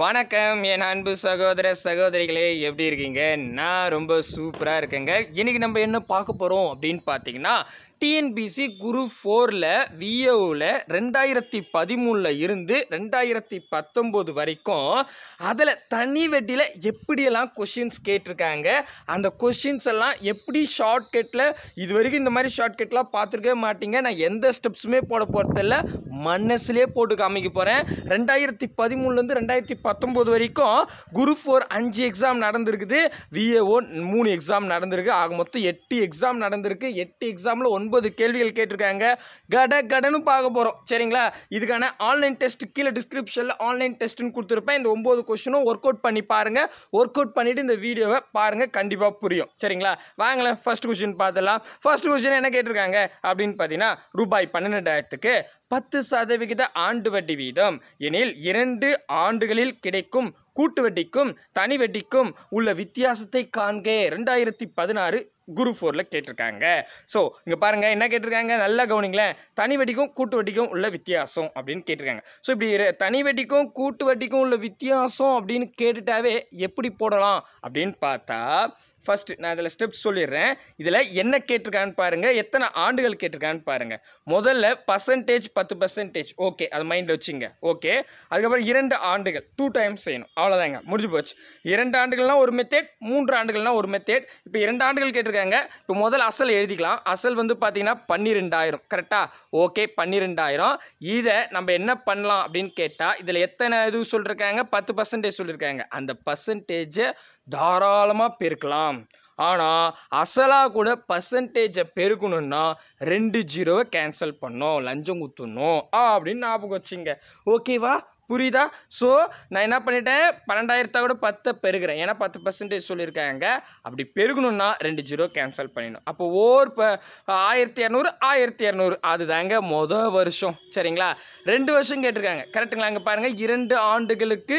வணக்கம் என் அன்பு சகோதர சகோதரிகளே எப்படி இருக்கீங்க நான் ரொம்ப சூப்பராக இருக்கேங்க இன்றைக்கி நம்ம என்ன பார்க்க போகிறோம் அப்படின்னு பார்த்தீங்கன்னா டிஎன்பிசி குரு ஃபோரில் விஏஓவில் ரெண்டாயிரத்தி பதிமூணில் இருந்து ரெண்டாயிரத்தி பத்தொம்போது வரைக்கும் அதில் தனி வெட்டியில் எப்படியெல்லாம் கொஷின்ஸ் கேட்டிருக்காங்க அந்த கொஷின்ஸ் எல்லாம் எப்படி ஷார்ட்கட்டில் இது வரைக்கும் இந்த மாதிரி ஷார்ட்கட்லாம் பார்த்துருக்கவே மாட்டீங்க நான் எந்த ஸ்டெப்ஸுமே போட போகிறதில்ல மனசுலேயே போட்டு காமிக்க போகிறேன் ரெண்டாயிரத்தி பதிமூணுலேருந்து ரெண்டாயிரத்தி பத்தொம்போது வரைக்கும் குரூப் ஃபோர் அஞ்சு எக்ஸாம் நடந்திருக்குது விஏஓ மூணு எக்ஸாம் நடந்திருக்கு ஆக மொத்தம் எட்டு எக்ஸாம் நடந்திருக்கு எட்டு எக்ஸாமில் ஒன்பது கேள்விகள் கேட்டிருக்காங்க கட கடன்னு பார்க்க போகிறோம் சரிங்களா இதுக்கான ஆன்லைன் டெஸ்ட் கீழே டிஸ்கிரிப்ஷனில் ஆன்லைன் டெஸ்ட்டுன்னு கொடுத்துருப்பேன் இந்த ஒம்பது கொஷினும் ஒர்க் அவுட் பண்ணி பாருங்கள் ஒர்க் அவுட் பண்ணிவிட்டு இந்த வீடியோவை பாருங்கள் கண்டிப்பாக புரியும் சரிங்களா வாங்களேன் ஃபஸ்ட் கொஷின் பார்த்துலாம் ஃபஸ்ட் கொஷின் என்ன கேட்டிருக்காங்க அப்படின்னு பார்த்தீங்கன்னா ரூபாய் பன்னெண்டாயிரத்துக்கு பத்து சதவிகித ஆண்டு வட்டி வீதம் எனில் இரண்டு ஆண்டுகளில் கிடைக்கும் கூட்டு வெட்டிக்கும் தனி வெட்டிக்கும் உள்ள வித்தியாசத்தை காண்க ரெண்டாயிரத்தி பதினாறு குரு ஃபோரில் கேட்டிருக்காங்க ஸோ இங்கே பாருங்கள் என்ன கேட்டிருக்காங்க நல்லா கவனிங்களேன் தனி வெட்டிக்கும் கூட்டு வட்டிக்கும் உள்ள வித்தியாசம் அப்படின்னு கேட்டிருக்காங்க ஸோ இப்படி தனி வெட்டிக்கும் கூட்டு வட்டிக்கும் உள்ள வித்தியாசம் அப்படின்னு கேட்டுட்டாவே எப்படி போடலாம் அப்படின்னு பார்த்தா ஃபஸ்ட்டு நான் இதில் ஸ்டெப்ஸ் சொல்லிடுறேன் இதில் என்ன கேட்டிருக்கான்னு பாருங்கள் எத்தனை ஆண்டுகள் கேட்டிருக்கான்னு பாருங்கள் முதல்ல பர்சன்டேஜ் பத்து பர்சன்டேஜ் ஓகே அது மைண்டில் வச்சுங்க ஓகே அதுக்கப்புறம் இரண்டு ஆண்டுகள் டூ டைம்ஸ் செய்யணும் அவ்வளோதாங்க முடிஞ்சு போச்சு இரண்டு ஆண்டுகள்னால் ஒரு மெத்தேட் மூன்று ஆண்டுகள்னால் ஒரு மெத்தேட் இப்போ இரண்டு ஆண்டுகள் கேட்டிருக்காங்க இப்போ முதல் அசல் எழுதிக்கலாம் அசல் வந்து பார்த்திங்கன்னா பன்னிரெண்டாயிரம் கரெக்டாக ஓகே பன்னிரெண்டாயிரம் இதை நம்ம என்ன பண்ணலாம் அப்படின்னு கேட்டால் இதில் எத்தனை இது சொல்லியிருக்காங்க பத்து பர்சன்டேஜ் சொல்லியிருக்காங்க அந்த பர்சன்டேஜை தாராளமாக பெருக்கலாம் ஆனால் அசலாக கூட பர்சன்டேஜை பெருக்கணுன்னா ரெண்டு ஜீரோவை கேன்சல் பண்ணோம் லஞ்சம் குத்துணும் அப்படின்னு ஞாபகம் வச்சுங்க ஓகேவா புரியுதா ஸோ நான் என்ன பண்ணிட்டேன் பன்னெண்டாயிரத்தா கூட பத்தை பெருகிறேன் ஏன்னா பத்து பர்சன்டேஜ் சொல்லியிருக்காங்க அப்படி பெருகணும்னா ரெண்டு ஜீரோ கேன்சல் பண்ணிடணும் அப்போ ஓர் ஆயிரத்தி இரநூறு ஆயிரத்தி இரநூறு அதுதாங்க மொதல் வருஷம் சரிங்களா ரெண்டு வருஷம் கேட்டிருக்காங்க கரெக்டுங்களா அங்கே பாருங்கள் இரண்டு ஆண்டுகளுக்கு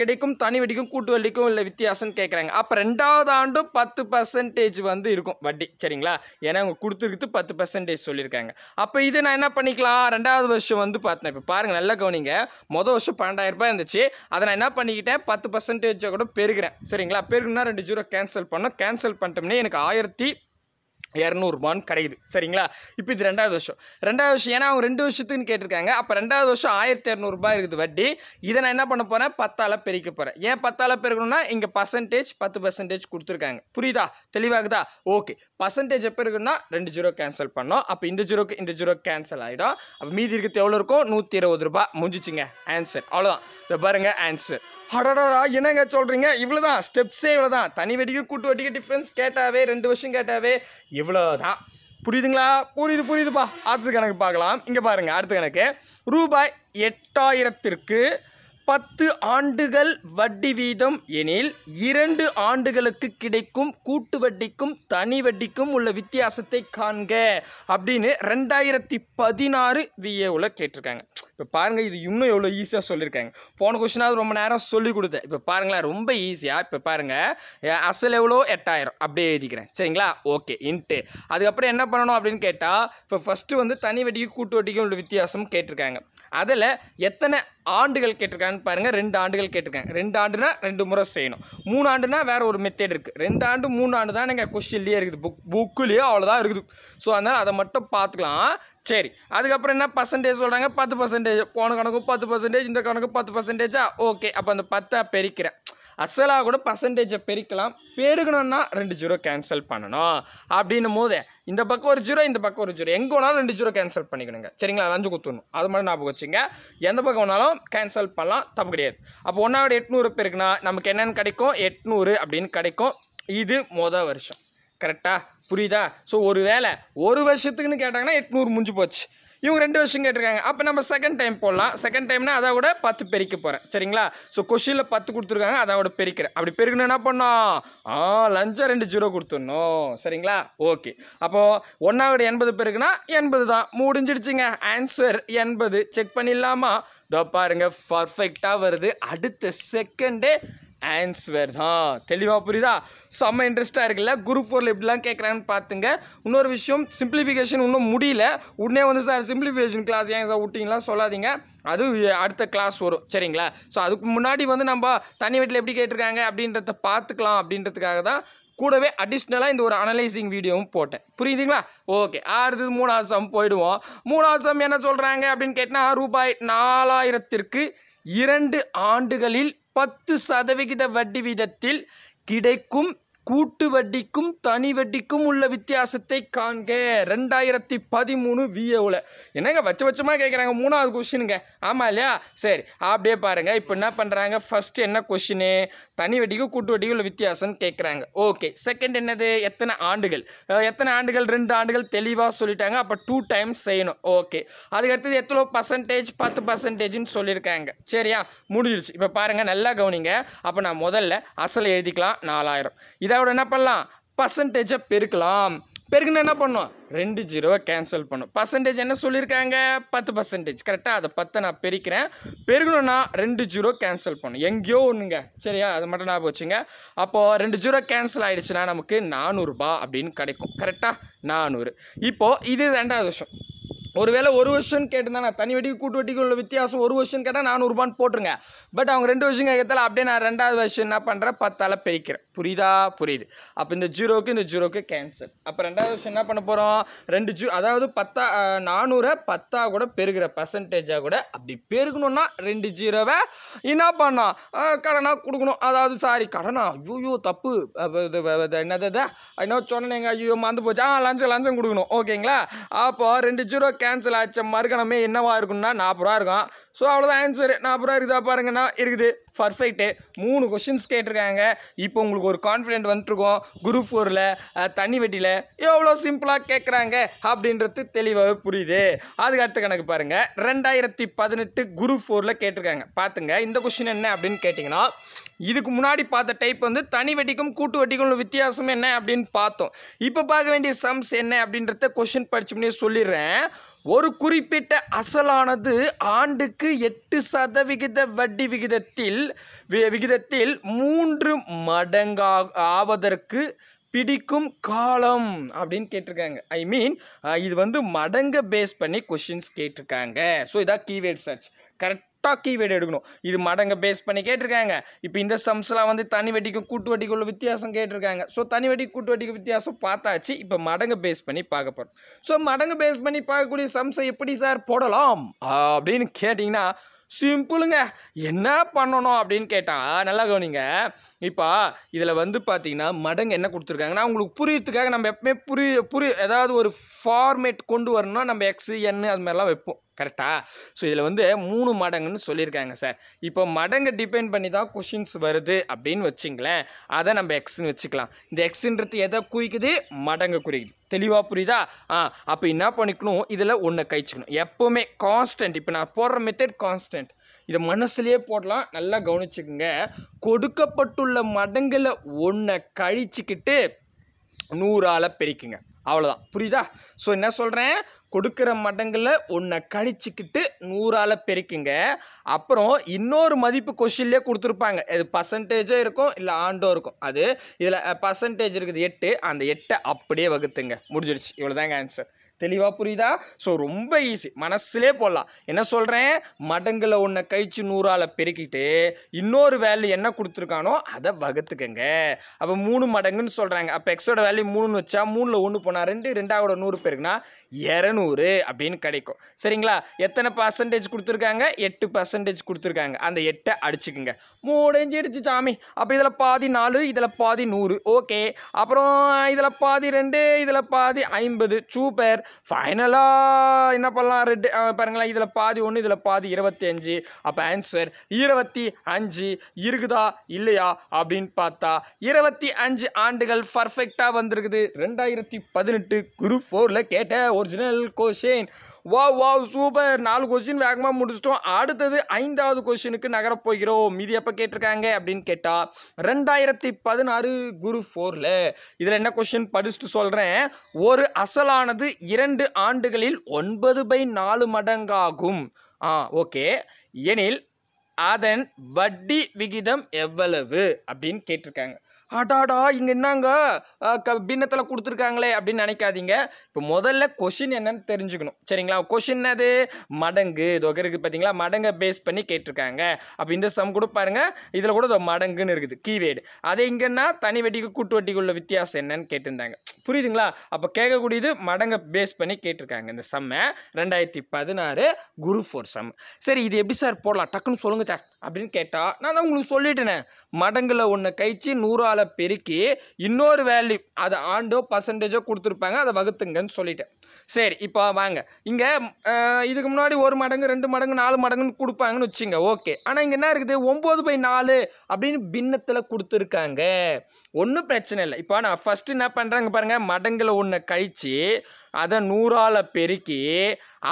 கிடைக்கும் தனி வட்டிக்கும் கூட்டு வட்டிக்கும் இல்லை வித்தியாசம்னு கேட்குறாங்க அப்போ ரெண்டாவது ஆண்டும் பத்து பர்சன்டேஜ் வந்து இருக்கும் வட்டி சரிங்களா ஏன்னா அவங்க கொடுத்துருக்கு பத்து பர்சன்டேஜ் சொல்லியிருக்காங்க அப்போ இதை நான் என்ன பண்ணிக்கலாம் ரெண்டாவது வருஷம் வந்து பார்த்தேன் இப்போ பாருங்கள் நல்லா கவனிங்க மொதல் முதல் வருஷம் பன்னெண்டாயிரம் ரூபாய் இருந்துச்சு அதை நான் என்ன பண்ணிக்கிட்டேன் பத்து பர்சன்டேஜை கூட பெருகிறேன் சரிங்களா பெருகுனா ரெண்டு ஜீரோ கேன்சல் பண்ணோம் கேன்சல் பண்ணிட்டோம்னே எனக்கு ஆயிரத்தி இரநூறுபான்னு கிடைக்குது சரிங்களா இப்போ இது ரெண்டாவது வருஷம் ரெண்டாவது வருஷம் ஏன்னா அவங்க ரெண்டு வருஷத்துக்குன்னு கேட்டிருக்காங்க அப்போ ரெண்டாவது வருஷம் ஆயிரத்தி இரநூறுபா இருக்குது வட்டி இதை நான் என்ன பண்ண போகிறேன் பத்தால் பெருக்க போகிறேன் ஏன் பத்தால் பெருக்கணும்னா இங்கே பர்சன்டேஜ் பத்து பர்சன்டேஜ் கொடுத்துருக்காங்க புரியுதா தெளிவாகுதா ஓகே பர்சன்டேஜ் எப்போ இருக்குன்னா ரெண்டு ஜீரோ கேன்சல் பண்ணோம் அப்போ இந்த ஜீரோக்கு இந்த ஜீரோ கேன்சல் ஆகிடும் அப்போ மீதி இருக்கிறது எவ்வளோ இருக்கும் நூற்றி இருபது ரூபா முடிஞ்சிச்சுங்க ஆன்சர் அவ்வளோதான் இதை பாருங்கள் ஆன்சர் அடடா என்னங்க சொல்கிறீங்க இவ்வளோ தான் ஸ்டெப்ஸே இவ்வளோ தான் தனி வெடிக்கும் கூட்டு வட்டிக்கு டிஃப்ரென்ஸ் கேட்டாவே ரெண்டு வருஷம் கேட்டாவே இவ்வளோதான் புரியுதுங்களா புரியுது புரியுதுப்பா அடுத்த கணக்கு பார்க்கலாம் இங்கே பாருங்கள் அடுத்த கணக்கு ரூபாய் எட்டாயிரத்திற்கு பத்து ஆண்டுகள் வட்டி வீதம் எனில் இரண்டு ஆண்டுகளுக்கு கிடைக்கும் கூட்டு வட்டிக்கும் தனி வட்டிக்கும் உள்ள வித்தியாசத்தை காண்க அப்படின்னு ரெண்டாயிரத்தி பதினாறு விஏவில் கேட்டிருக்காங்க இப்போ பாருங்கள் இது இன்னும் எவ்வளோ ஈஸியாக சொல்லியிருக்காங்க போன கொஷினாவது ரொம்ப நேரம் சொல்லி கொடுத்தேன் இப்போ பாருங்களேன் ரொம்ப ஈஸியாக இப்போ பாருங்கள் அசல் எவ்வளோ எட்டாயிரம் அப்படியே எழுதிக்கிறேன் சரிங்களா ஓகே இன்ட்டு அதுக்கப்புறம் என்ன பண்ணணும் அப்படின்னு கேட்டால் இப்போ ஃபஸ்ட்டு வந்து தனி வட்டிக்கும் கூட்டு வட்டிக்கும் உள்ள வித்தியாசம் கேட்டிருக்காங்க அதில் எத்தனை ஆண்டுகள் கேட்டிருக்காங்கன்னு பாருங்கள் ரெண்டு ஆண்டுகள் கேட்டிருக்காங்க ரெண்டு ஆண்டுனா ரெண்டு முறை செய்யணும் மூணு ஆண்டுனா வேறு ஒரு மெத்தேட் இருக்குது ரெண்டு ஆண்டு மூணு ஆண்டு தான் எங்கள் கொஷின்லேயே இருக்குது புக் புக்குலேயே அவ்வளோதான் இருக்குது ஸோ அதனால் அதை மட்டும் பார்த்துக்கலாம் சரி அதுக்கப்புறம் என்ன பர்சன்டேஜ் சொல்கிறாங்க பத்து பர்சன்டேஜ் போன கணக்கும் பத்து பர்சன்டேஜ் இந்த கணக்கும் பத்து பர்சன்டேஜா ஓகே அப்போ அந்த பத்தை பெருக்கிறேன் அசலாக கூட பர்சன்டேஜை பெருக்கலாம் பெருகணும்னா ரெண்டு ஜீரோ கேன்சல் பண்ணணும் அப்படின்னும் போது இந்த பக்கம் ஒரு ஜீரோ இந்த பக்கம் ஒரு ஜீரோ எங்கே வேணாலும் ரெண்டு ஜீரோ கேன்சல் பண்ணிக்கணுங்க சரிங்களா லஞ்சு குத்துணும் அது மாதிரி ஞாபகம் வச்சுங்க எந்த பக்கம் வேணாலும் கேன்சல் பண்ணலாம் தப்பு கிடையாது அப்போ ஒன்றாவது எட்நூறு பேருக்குன்னா நமக்கு என்னென்னு கிடைக்கும் எட்நூறு அப்படின்னு கிடைக்கும் இது மொதல் வருஷம் கரெக்டாக புரியுதா ஸோ ஒரு வேலை ஒரு வருஷத்துக்குன்னு கேட்டாங்கன்னா எட்நூறு முடிஞ்சு போச்சு இவங்க ரெண்டு வருஷம் கேட்டிருக்காங்க அப்போ நம்ம செகண்ட் டைம் போடலாம் செகண்ட் டைம்னா அதை விட பத்து பெருக்க போகிறேன் சரிங்களா ஸோ கொஷினில் பத்து கொடுத்துருக்காங்க அதை கூட பெருக்கிறேன் அப்படி பெருக்கணும் என்ன பண்ணோம் ஆ லஞ்சம் ரெண்டு ஜீரோ கொடுத்துடணும் சரிங்களா ஓகே அப்போது ஒன்றாவது எண்பது பெருக்குனா எண்பது தான் முடிஞ்சிடுச்சுங்க ஆன்சர் எண்பது செக் பண்ணிடலாமா இதோ பாருங்கள் பர்ஃபெக்டாக வருது அடுத்த செகண்டே ஆன்சர் தான் தெளிவாக புரியுதா செம்ம இன்ட்ரெஸ்ட்டாக இருக்குல்ல குரூப் ஃபோரில் இப்படிலாம் கேட்குறான்னு பார்த்துங்க இன்னொரு விஷயம் சிம்பிளிஃபிகேஷன் இன்னும் முடியல உடனே வந்து சார் சிம்பிளிஃபிகேஷன் கிளாஸ் ஏன் சார் விட்டிங்கலாம் சொல்லாதீங்க அது அடுத்த கிளாஸ் வரும் சரிங்களா ஸோ அதுக்கு முன்னாடி வந்து நம்ம தனி வீட்டில் எப்படி கேட்டிருக்காங்க அப்படின்றத பார்த்துக்கலாம் அப்படின்றதுக்காக தான் கூடவே அடிஷ்னலாக இந்த ஒரு அனலைசிங் வீடியோவும் போட்டேன் புரியுதுங்களா ஓகே அடுத்தது மூணாவது சம் போயிடுவோம் மூணாவது சம் என்ன சொல்கிறாங்க அப்படின்னு கேட்டால் ரூபாய் நாலாயிரத்திற்கு இரண்டு ஆண்டுகளில் பத்து சதவிகித வட்டி வீதத்தில் கிடைக்கும் கூட்டு வட்டிக்கும் தனி வட்டிக்கும் உள்ள வித்தியாசத்தை காண்க ரெண்டாயிரத்தி பதிமூணு விஏவில் என்னங்க வச்ச வச்சமாக கேட்குறாங்க மூணாவது கொஷினுங்க ஆமாம் இல்லையா சரி அப்படியே பாருங்கள் இப்போ என்ன பண்ணுறாங்க ஃபஸ்ட்டு என்ன கொஷினு தனி வட்டிக்கும் கூட்டு வட்டிக்கும் உள்ள வித்தியாசம்னு கேட்குறாங்க ஓகே செகண்ட் என்னது எத்தனை ஆண்டுகள் எத்தனை ஆண்டுகள் ரெண்டு ஆண்டுகள் தெளிவாக சொல்லிட்டாங்க அப்போ டூ டைம்ஸ் செய்யணும் ஓகே அதுக்கடுத்தது எத்தனோ பர்சன்டேஜ் பத்து பர்சன்டேஜ்னு சொல்லியிருக்காங்க சரியா முடிஞ்சிருச்சு இப்போ பாருங்கள் நல்லா கவனிங்க அப்போ நான் முதல்ல அசல் எழுதிக்கலாம் நாலாயிரம் விட என்ன பண்ணலாம் பர்சன்டேஜை பெருக்கலாம் பெருக்குன்னு என்ன பண்ணும் ரெண்டு ஜீரோவை கேன்சல் பண்ணும் பர்சன்டேஜ் என்ன சொல்லியிருக்காங்க பத்து பர்சன்டேஜ் கரெக்டாக அதை பத்தை நான் பெருக்கிறேன் பெருகணும்னா ரெண்டு ஜீரோ கேன்சல் பண்ணும் எங்கேயோ ஒன்றுங்க சரியா அது மட்டும் ஞாபகம் வச்சுங்க அப்போது ரெண்டு ஜீரோ கேன்சல் ஆகிடுச்சுன்னா நமக்கு நானூறுரூபா அப்படின்னு கிடைக்கும் கரெக்டாக நானூறு இப்போது இது ரெண்டாவது விஷயம் ஒருவேளை ஒரு வருஷம் கேட்டிருந்தா நான் தனி வெட்டி கூட்டு வெட்டிக்கு உள்ள வித்தியாசம் ஒரு வருஷம் கேட்டால் நானூறுபான்னு போட்டுருங்க பட் அவங்க ரெண்டு வருஷம் கேட்கறதால அப்படியே நான் ரெண்டாவது வருஷம் என்ன பண்ணுறேன் பத்தால் பிரிக்கிறேன் புரியுதா புரியுது அப்போ இந்த ஜீரோக்கு இந்த ஜீரோக்கு கேன்சல் அப்போ ரெண்டாவது வருஷம் என்ன பண்ண போகிறோம் ரெண்டு ஜூ அதாவது பத்தா நானூறை பத்தாக கூட பெருகிற பர்சன்டேஜாக கூட அப்படி பெருகணும்னா ரெண்டு ஜீரோவை என்ன பண்ணோம் கடனாக கொடுக்கணும் அதாவது சாரி கடனா ஐயோ தப்பு என்னது என்ன சொன்னேங்க ஐயோ மறந்து போச்சு ஆ லஞ்சம் லஞ்சம் கொடுக்கணும் ஓகேங்களா அப்போ ரெண்டு ஜீரோ கேன்சல் ஆச்ச மறுக்கணமே என்னவா இருக்குன்னா நாற்பது ரூபா இருக்கும் ஸோ அவ்வளோதான் ஆன்சர் நாற்பது ரூபா இருக்குதா பாருங்கன்னா இருக்குது பர்ஃபெக்ட்டு மூணு கொஷின்ஸ் கேட்டிருக்காங்க இப்போ உங்களுக்கு ஒரு கான்ஃபிடென்ட் வந்துட்டுருக்கோம் குரூப் ஃபோரில் தண்ணி வெட்டியில் எவ்வளோ சிம்பிளாக கேட்குறாங்க அப்படின்றது தெளிவாக புரியுது அதுக்கு அடுத்த கணக்கு பாருங்கள் ரெண்டாயிரத்தி பதினெட்டு குரூப் ஃபோரில் கேட்டிருக்காங்க பார்த்துங்க இந்த கொஷின் என்ன அப்படின்னு கேட்டிங்கன்னா இதுக்கு முன்னாடி பார்த்த டைப் வந்து தனி வட்டிக்கும் கூட்டு வட்டிக்கும் வித்தியாசம் என்ன அப்படின்னு பார்த்தோம் இப்போ பார்க்க வேண்டிய சம்ஸ் என்ன அப்படின்றத கொஷின் படிச்சோம்னே சொல்லிடுறேன் ஒரு குறிப்பிட்ட அசலானது ஆண்டுக்கு எட்டு சதவிகித வட்டி விகிதத்தில் விகிதத்தில் மூன்று மடங்காக ஆவதற்கு பிடிக்கும் காலம் அப்படின்னு கேட்டிருக்காங்க ஐ மீன் இது வந்து மடங்கை பேஸ் பண்ணி கொஷின்ஸ் கேட்டிருக்காங்க ஸோ இதான் கீவேர்ட் சர்ச் கரெக்ட் டாக் கீவேர்டு எடுக்கணும் இது மடங்கை பேஸ் பண்ணி கேட்டிருக்காங்க இப்போ இந்த சம்ஸ்லாம் வந்து தனி வெட்டிக்கும் கூட்டு வட்டிக்கு வித்தியாசம் கேட்டிருக்காங்க ஸோ தனி வட்டி கூட்டு வட்டிக்கு வித்தியாசம் பார்த்தாச்சு இப்போ மடங்கு பேஸ் பண்ணி பார்க்க போகிறோம் ஸோ மடங்கு பேஸ் பண்ணி பார்க்கக்கூடிய சம்ஸை எப்படி சார் போடலாம் அப்படின்னு கேட்டிங்கன்னா சிம்பிளுங்க என்ன பண்ணணும் அப்படின்னு கேட்டால் நல்லா கவனிங்க இப்போ இதில் வந்து பார்த்தீங்கன்னா மடங்கு என்ன கொடுத்துருக்காங்கன்னா உங்களுக்கு புரியறதுக்காக நம்ம எப்பவுமே புரிய புரிய ஏதாவது ஒரு ஃபார்மேட் கொண்டு வரணும்னா நம்ம எக்ஸு என்னு அது மாதிரிலாம் வைப்போம் கரெக்டாக ஸோ இதில் வந்து மூணு மடங்குன்னு சொல்லியிருக்காங்க சார் இப்போ மடங்கை டிபெண்ட் பண்ணி தான் கொஷின்ஸ் வருது அப்படின்னு வச்சிங்களேன் அதை நம்ம எக்ஸ்ன்னு வச்சுக்கலாம் இந்த எக்ஸுன்றது எதை குறிக்குது மடங்கை குறிக்குது தெளிவாக புரியுதா ஆ அப்போ என்ன பண்ணிக்கணும் இதில் ஒன்று கழிச்சிக்கணும் எப்போவுமே கான்ஸ்டன்ட் இப்போ நான் போடுற மெத்தட் கான்ஸ்டன்ட் இதை மனசுலேயே போடலாம் நல்லா கவனிச்சுக்கோங்க கொடுக்கப்பட்டுள்ள மடங்கில் ஒன்றை கழிச்சிக்கிட்டு நூறால் பிரிக்குங்க அவ்வளோதான் புரியுதா ஸோ என்ன சொல்கிறேன் கொடுக்குற மடங்கில் ஒன்றை கழிச்சுக்கிட்டு நூறால் பெருக்குங்க அப்புறம் இன்னொரு மதிப்பு கொஷின்லேயே கொடுத்துருப்பாங்க இது பர்சன்டேஜோ இருக்கும் இல்லை ஆண்டோ இருக்கும் அது இதில் பர்சன்டேஜ் இருக்குது எட்டு அந்த எட்டை அப்படியே வகுத்துங்க முடிஞ்சிடுச்சு இவ்வளோதாங்க ஆன்சர் தெளிவாக புரியுதா ஸோ ரொம்ப ஈஸி மனசுலே போடலாம் என்ன சொல்கிறேன் மடங்கில் ஒன்றை கழிச்சு நூறால் பெருக்கிட்டு இன்னொரு வேல்யூ என்ன கொடுத்துருக்கானோ அதை வகுத்துக்கங்க அப்போ மூணு மடங்குன்னு சொல்கிறாங்க அப்போ எக்ஸோட வேல்யூ மூணுன்னு வச்சா மூணில் ஒன்று போனால் ரெண்டு ரெண்டாவோட நூறு பேருக்குன்னா இரநூறு அப்படின்னு கிடைக்கும் சரிங்களா எத்தனை பர்சன்டேஜ் கொடுத்துருக்காங்க எட்டு பர்சன்டேஜ் கொடுத்துருக்காங்க அந்த எட்டை அடிச்சுக்குங்க அடிச்சு சாமி அப்போ இதில் பாதி நாலு இதில் பாதி நூறு ஓகே அப்புறம் இதில் பாதி ரெண்டு இதில் பாதி ஐம்பது சூப்பர் ஃபைனலாக என்ன பண்ணலாம் ரெட்டு பாருங்களேன் இதில் பாதி ஒன்று இதில் பாதி இருபத்தி அஞ்சு அப்போ ஆன்சர் இருபத்தி அஞ்சு இருக்குதா இல்லையா அப்படின்னு பார்த்தா இருபத்தி அஞ்சு ஆண்டுகள் பர்ஃபெக்டாக வந்திருக்குது ரெண்டாயிரத்தி பதினெட்டு குரூப் ஃபோரில் கேட்ட ஒரிஜினல் கொஷின் வா வா சூப்பர் நாலு கொஷின் வேகமாக முடிச்சிட்டோம் அடுத்தது ஐந்தாவது கொஷினுக்கு நகரப்போகிறோம் மீதி எப்போ கேட்டிருக்காங்க அப்படின்னு கேட்டால் ரெண்டாயிரத்தி பதினாறு குரூப் ஃபோரில் இதில் என்ன கொஷின் படிச்சுட்டு சொல்கிறேன் ஒரு அசலானது இரு இரண்டு ஆண்டுகளில் ஒன்பது பை நாலு மடங்காகும் ஆ ஓகே எனில் அதன் வட்டி விகிதம் எவ்வளவு அப்படின்னு கேட்டிருக்காங்க அடாடா இங்கே என்னங்க க பின்னத்தில் கொடுத்துருக்காங்களே அப்படின்னு நினைக்காதீங்க இப்போ முதல்ல கொஷின் என்னன்னு தெரிஞ்சுக்கணும் சரிங்களா கொஷின் அது மடங்கு இது இருக்குது பார்த்தீங்களா மடங்கை பேஸ் பண்ணி கேட்டிருக்காங்க அப்போ இந்த சம் கூட பாருங்கள் இதில் கூட மடங்குன்னு இருக்குது கீவேர்டு அது இங்கன்னா தனி வெட்டிக்கு கூட்டு உள்ள வித்தியாசம் என்னன்னு கேட்டிருந்தாங்க புரியுதுங்களா அப்போ கேட்கக்கூடியது மடங்கை பேஸ் பண்ணி கேட்டிருக்காங்க இந்த சம்மை ரெண்டாயிரத்தி பதினாறு குரு ஃபோர் சம் சரி இது எப்படி சார் போடலாம் டக்குன்னு சொல்லுங்கள் சார் அப்படின்னு கேட்டால் நான் தான் உங்களுக்கு சொல்லிட்டேனே மடங்கில் ஒன்று கழிச்சு நூறால் ரெண்டால் பெருக்கி இன்னொரு வேல்யூ அது ஆண்டோ பர்சன்டேஜோ கொடுத்துருப்பாங்க அதை வகுத்துங்கன்னு சொல்லிட்டேன் சரி இப்போ வாங்க இங்கே இதுக்கு முன்னாடி ஒரு மடங்கு ரெண்டு மடங்கு நாலு மடங்குன்னு கொடுப்பாங்கன்னு வச்சுங்க ஓகே ஆனால் இங்கே என்ன இருக்குது ஒம்பது பை நாலு அப்படின்னு பின்னத்தில் கொடுத்துருக்காங்க ஒன்றும் பிரச்சனை இல்லை இப்போ நான் ஃபஸ்ட்டு என்ன பண்ணுறாங்க பாருங்கள் மடங்கில் ஒன்று கழித்து அதை நூறால் பெருக்கி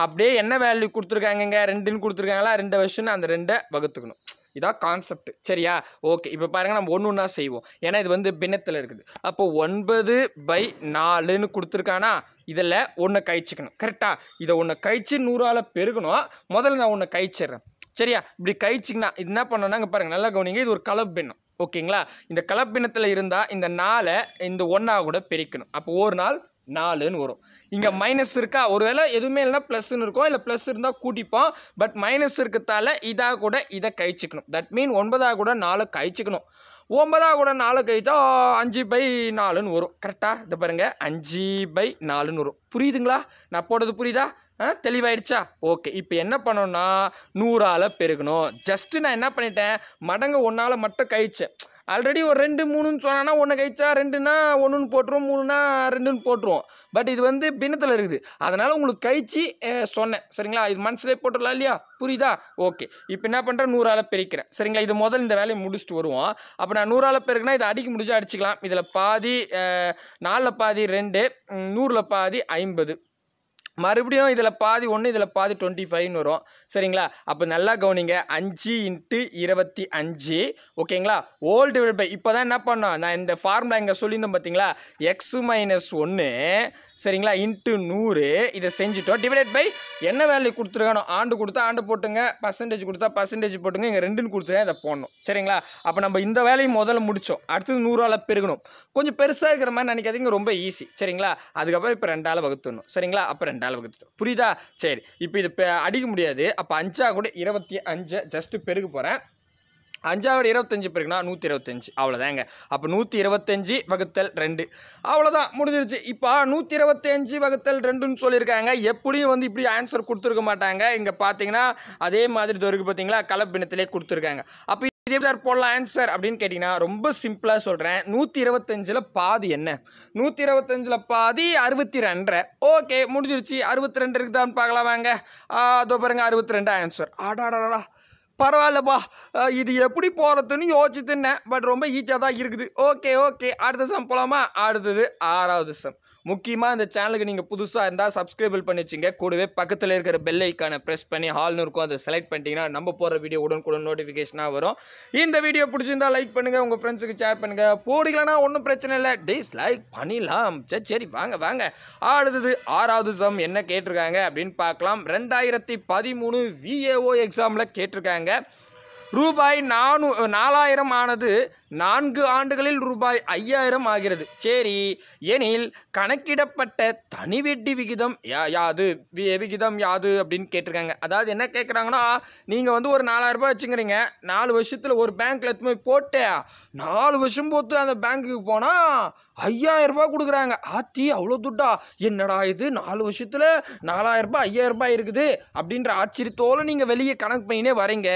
அப்படியே என்ன வேல்யூ கொடுத்துருக்காங்கங்க ரெண்டுன்னு கொடுத்துருக்காங்களா ரெண்டு வருஷம்னு அந்த ரெண்டை வகுத்துக்கணும் இதான் கான்செப்ட் சரியா ஓகே இப்போ பாருங்கள் நம்ம ஒன்று ஒன்றா செய்வோம் ஏன்னா இது வந்து பின்னத்தில் இருக்குது அப்போ ஒன்பது பை நாலுன்னு கொடுத்துருக்கானா இதில் ஒன்று கழிச்சிக்கணும் கரெக்டாக இதை ஒன்று கழித்து நூறால் பெருகணும் முதல்ல நான் ஒன்று கழிச்சிடுறேன் சரியா இப்படி கழிச்சிங்கன்னா இது என்ன பண்ணோன்னா பாருங்கள் நல்லா கவனிங்க இது ஒரு கலப்பு பின்னம் ஓகேங்களா இந்த கலப்பினத்தில் இருந்தால் இந்த நாளை இந்த ஒன்றா கூட பிரிக்கணும் அப்போ ஒரு நாள் நாலுன்னு வரும் இங்கே மைனஸ் இருக்கா ஒருவேளை எதுவுமே இல்லைன்னா ப்ளஸ்ன்னு இருக்கும் இல்லை ப்ளஸ் இருந்தால் கூட்டிப்போம் பட் மைனஸ் இருக்கிறதால இதாக கூட இதை கழிச்சிக்கணும் தட் மீன் ஒன்பதாக கூட நாலு கழிச்சிக்கணும் ஒன்பதாக கூட நாலு கழிச்சா அஞ்சு பை நாலுன்னு வரும் கரெக்டாக இதை பாருங்கள் அஞ்சு பை நாலுன்னு வரும் புரியுதுங்களா நான் போடுறது புரியுதா தெளிவாயிடுச்சா ஓகே இப்போ என்ன பண்ணோன்னா நூறால் பெருகணும் ஜஸ்ட்டு நான் என்ன பண்ணிட்டேன் மடங்கு ஒன்றால் மட்டும் கழிச்சேன் ஆல்ரெடி ஒரு ரெண்டு மூணுன்னு சொன்னால் ஒன்று கழிச்சா ரெண்டுன்னா ஒன்றுன்னு போட்டுருவோம் மூணுன்னா ரெண்டுன்னு போட்டுருவோம் பட் இது வந்து பின்னத்தில் இருக்குது அதனால் உங்களுக்கு கழிச்சு சொன்னேன் சரிங்களா இது மனசுலேயே போட்டுடலாம் இல்லையா புரியுதா ஓகே இப்போ என்ன பண்ணுறேன் நூறால் பெருக்கிறேன் சரிங்களா இது முதல் இந்த வேலையை முடிச்சுட்டு வருவோம் அப்போ நான் நூறால் பிறகுனா இதை அடிக்க முடிஞ்சால் அடிச்சுக்கலாம் இதில் பாதி நாலில் பாதி ரெண்டு நூறில் பாதி ஐம்பது மறுபடியும் இதில் பாதி ஒன்று இதில் பாதி டுவெண்ட்டி ஃபைவ்னு வரும் சரிங்களா அப்போ நல்லா கவனிங்க அஞ்சு இன்ட்டு இருபத்தி அஞ்சு ஓகேங்களா ஓல் டிவைட் பை இப்போ தான் என்ன பண்ணோம் நான் இந்த ஃபார்முலா இங்கே சொல்லியிருந்தோம் பார்த்தீங்களா எக்ஸ் மைனஸ் ஒன்று சரிங்களா இன்ட்டு நூறு இதை செஞ்சுட்டோம் டிவைட் பை என்ன வேல்யூ கொடுத்துருக்கானோ ஆண்டு கொடுத்தா ஆண்டு போட்டுங்க பர்சன்டேஜ் கொடுத்தா பர்சன்டேஜ் போட்டுங்க இங்கே ரெண்டுன்னு கொடுத்துருக்கேன் இதை போடணும் சரிங்களா அப்போ நம்ம இந்த வேலையும் முதல்ல முடித்தோம் அடுத்தது நூறுவாவில் பெருகணும் கொஞ்சம் பெருசாக இருக்கிற மாதிரி நினைக்காதீங்க ரொம்ப ஈஸி சரிங்களா அதுக்கப்புறம் இப்போ ரெண்டாவில் வகுத்துடணும் சரிங்களா அப்போ ரெண்டாவது அளவுக்கு புரியுதா சரி இப்போ இது அடிக்க முடியாது அப்போ அஞ்சா கூட இருபத்தி அஞ்சை ஜஸ்ட்டு பெருக போகிறேன் அஞ்சாவது இருபத்தஞ்சு பேருக்குனா நூற்றி இருபத்தஞ்சி அவ்வளோதாங்க அப்போ நூற்றி இருபத்தஞ்சி வகுத்தல் ரெண்டு அவ்வளோதான் முடிஞ்சிருச்சு இப்போ நூற்றி இருபத்தஞ்சி வகுத்தல் ரெண்டுன்னு சொல்லியிருக்காங்க எப்படியும் வந்து இப்படி ஆன்சர் கொடுத்துருக்க மாட்டாங்க இங்கே பார்த்தீங்கன்னா அதே மாதிரி இது பார்த்தீங்களா கலப்பினத்திலே கொடுத்துருக்காங்க அப்போ இதே சார் போடலாம் ஆன்சர் அப்படின்னு கேட்டிங்கன்னா ரொம்ப சிம்பிளாக சொல்கிறேன் நூற்றி இருபத்தஞ்சில் பாதி என்ன நூற்றி இருபத்தஞ்சில் பாதி அறுபத்தி ரெண்டரை ஓகே முடிஞ்சிருச்சு அறுபத்தி ரெண்டு இருக்குதான்னு பார்க்கலாம் வாங்க அதோ பாருங்கள் அறுபத்தி ரெண்டு ஆன்சர் ஆடாடாடா பரவாயில்லப்பா இது எப்படி போகிறதுன்னு யோசிச்சுன்னேன் பட் ரொம்ப ஈஸியாக தான் இருக்குது ஓகே ஓகே அடுத்த சம் போகலாமா அடுத்தது ஆறாவது சம் முக்கியமாக இந்த சேனலுக்கு நீங்கள் புதுசாக இருந்தால் சப்ஸ்கிரைபிள் பண்ணி வச்சுங்க கூடவே பக்கத்தில் இருக்கிற பெல் ஐக்கானை ப்ரெஸ் பண்ணி ஹால்னு இருக்கும் அதை செலக்ட் பண்ணிட்டீங்கன்னா நம்ம போகிற வீடியோ உடனுக்குடன் நோட்டிஃபிகேஷனாக வரும் இந்த வீடியோ பிடிச்சிருந்தால் லைக் பண்ணுங்கள் உங்கள் ஃப்ரெண்ட்ஸுக்கு ஷேர் பண்ணுங்கள் போடுங்களா ஒன்றும் பிரச்சனை இல்லை லைக் பண்ணிடலாம் சரி சரி வாங்க வாங்க அடுத்தது ஆறாவது சம் என்ன கேட்டிருக்காங்க அப்படின்னு பார்க்கலாம் ரெண்டாயிரத்தி பதிமூணு விஏஓ எக்ஸாமில் கேட்டிருக்காங்க ரூபாய் நானூ நாலாயிரம் ஆனது நான்கு ஆண்டுகளில் ரூபாய் ஐயாயிரம் ஆகிறது சரி எனில் கணக்கிடப்பட்ட தனி வெட்டி விகிதம் யாது விகிதம் யாது அப்படின்னு கேட்டிருக்காங்க அதாவது என்ன கேட்குறாங்கன்னா நீங்கள் வந்து ஒரு நாலாயிரரூபா வச்சுக்கிறீங்க நாலு வருஷத்தில் ஒரு பேங்க்கில் எத்தனை போய் போட்டே நாலு வருஷம் போத்து அந்த பேங்க்குக்கு போனால் ஐயாயிரரூபா கொடுக்குறாங்க ஆத்தி அவ்வளோ துட்டா என்னடா இது நாலு வருஷத்தில் நாலாயிரரூபா ஐயாயிரரூபா இருக்குது அப்படின்ற ஆச்சரியத்தோடு நீங்கள் வெளியே கணக்கு பண்ணினே வரீங்க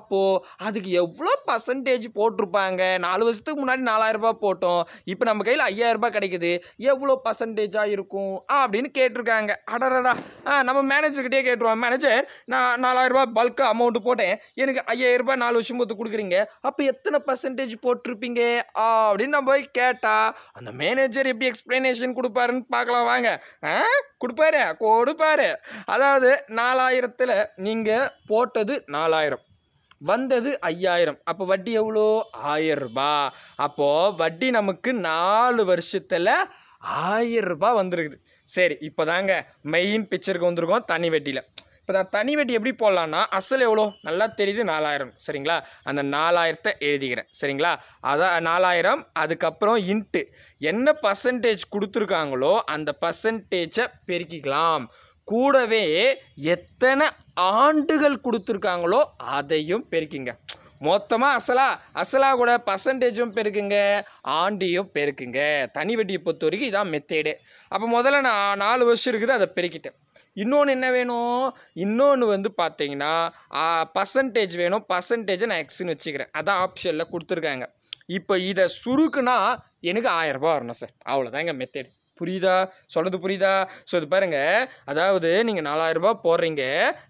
அப்போது அதுக்கு எவ்வளோ பர்சன்டேஜ் போட்டிருப்பாங்க நாலு வருஷத்துக்கு முன்னாடி நாலாயிரரூபா போட்டோம் இப்போ நம்ம கையில் ஐயாயிரரூபா கிடைக்குது எவ்வளோ பர்சன்டேஜாக இருக்கும் அப்படின்னு கேட்டிருக்காங்க அடரடா நம்ம மேனேஜர்கிட்டே கேட்டுருவோம் மேனேஜர் நான் நாலாயிரரூபா பல்க் அமௌண்ட்டு போட்டேன் எனக்கு ஐயாயிரரூபா நாலு வருஷம் போத்து கொடுக்குறீங்க அப்போ எத்தனை பர்சன்டேஜ் போட்டிருப்பீங்க அப்படின்னு நம்ம போய் கேட்டால் அந்த மேனேஜர் எப்படி எக்ஸ்பிளனேஷன் கொடுப்பாருன்னு பார்க்கலாம் வாங்க கொடுப்பாரு கொடுப்பாரு அதாவது நாலாயிரத்தில் நீங்கள் போட்டது நாலாயிரம் வந்தது ஐயாயிரம் அப்போ வட்டி எவ்வளோ ஆயரூபா அப்போது வட்டி நமக்கு நாலு வருஷத்தில் ஆயரூபா வந்துருக்குது சரி இப்போ தாங்க மெயின் பிக்சருக்கு வந்திருக்கோம் தனி வட்டியில் இப்போ நான் தனி வட்டி எப்படி போடலான்னா அசல் எவ்வளோ நல்லா தெரியுது நாலாயிரம் சரிங்களா அந்த நாலாயிரத்தை எழுதிக்கிறேன் சரிங்களா அதான் நாலாயிரம் அதுக்கப்புறம் இன்ட்டு என்ன பர்சன்டேஜ் கொடுத்துருக்காங்களோ அந்த பர்சன்டேஜை பெருக்கிக்கலாம் கூடவே எத்தனை ஆண்டுகள் கொடுத்துருக்காங்களோ அதையும் பெருக்கிங்க மொத்தமாக அசலா அசலா கூட பர்சன்டேஜும் பெருக்குங்க ஆண்டியும் பெருக்குங்க தனி வட்டியை பொறுத்த வரைக்கும் இதான் மெத்தேடு அப்போ முதல்ல நான் நாலு வருஷம் இருக்குது அதை பெருக்கிட்டேன் இன்னொன்று என்ன வேணும் இன்னொன்று வந்து பார்த்தீங்கன்னா பர்சன்டேஜ் வேணும் பர்சன்டேஜை நான் எக்ஸ்னு வச்சுக்கிறேன் அதான் ஆப்ஷனில் கொடுத்துருக்காங்க இப்போ இதை சுருக்குனா எனக்கு ரூபா வரணும் சார் அவ்வளோதாங்க மெத்தேடு புரியுதா சொல்கிறது புரியுதா ஸோ இது பாருங்கள் அதாவது நீங்கள் நாலாயிரரூபா போடுறீங்க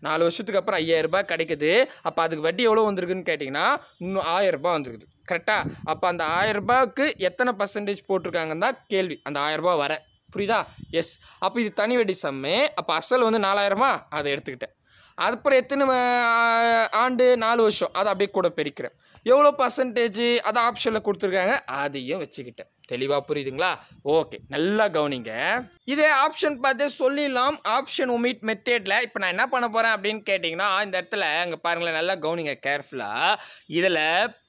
நாலு வருஷத்துக்கு அப்புறம் ஐயாயிரரூபா கிடைக்குது அப்போ அதுக்கு வட்டி எவ்வளோ வந்திருக்குன்னு கேட்டிங்கன்னா இன்னும் ஆயிரரூபா வந்துருக்குது கரெக்டாக அப்போ அந்த ஆயிரரூபாவுக்கு எத்தனை பர்சன்டேஜ் போட்டிருக்காங்கன்னு தான் கேள்வி அந்த ஆயிரரூபா வர புரியுதா எஸ் அப்போ இது தனி வட்டி சம்மு அப்போ அசல் வந்து நாலாயிரமா அதை எடுத்துக்கிட்டேன் அதுக்கப்புறம் எத்தனை ஆண்டு நாலு வருஷம் அதை அப்படியே கூட பிரிக்கிறேன் எவ்வளோ பர்சன்டேஜ் அதை ஆப்ஷனில் கொடுத்துருக்காங்க அதையும் வச்சுக்கிட்டேன் தெளிவாக புரியுதுங்களா ஓகே நல்லா கவனிங்க இதே ஆப்ஷன் பார்த்து சொல்லிடலாம் ஆப்ஷன் உமிட் மெத்தேடில் இப்போ நான் என்ன பண்ண போகிறேன் அப்படின்னு கேட்டிங்கன்னா இந்த இடத்துல அங்கே பாருங்களேன் நல்லா கவனிங்க கேர்ஃபுல்லாக இதில்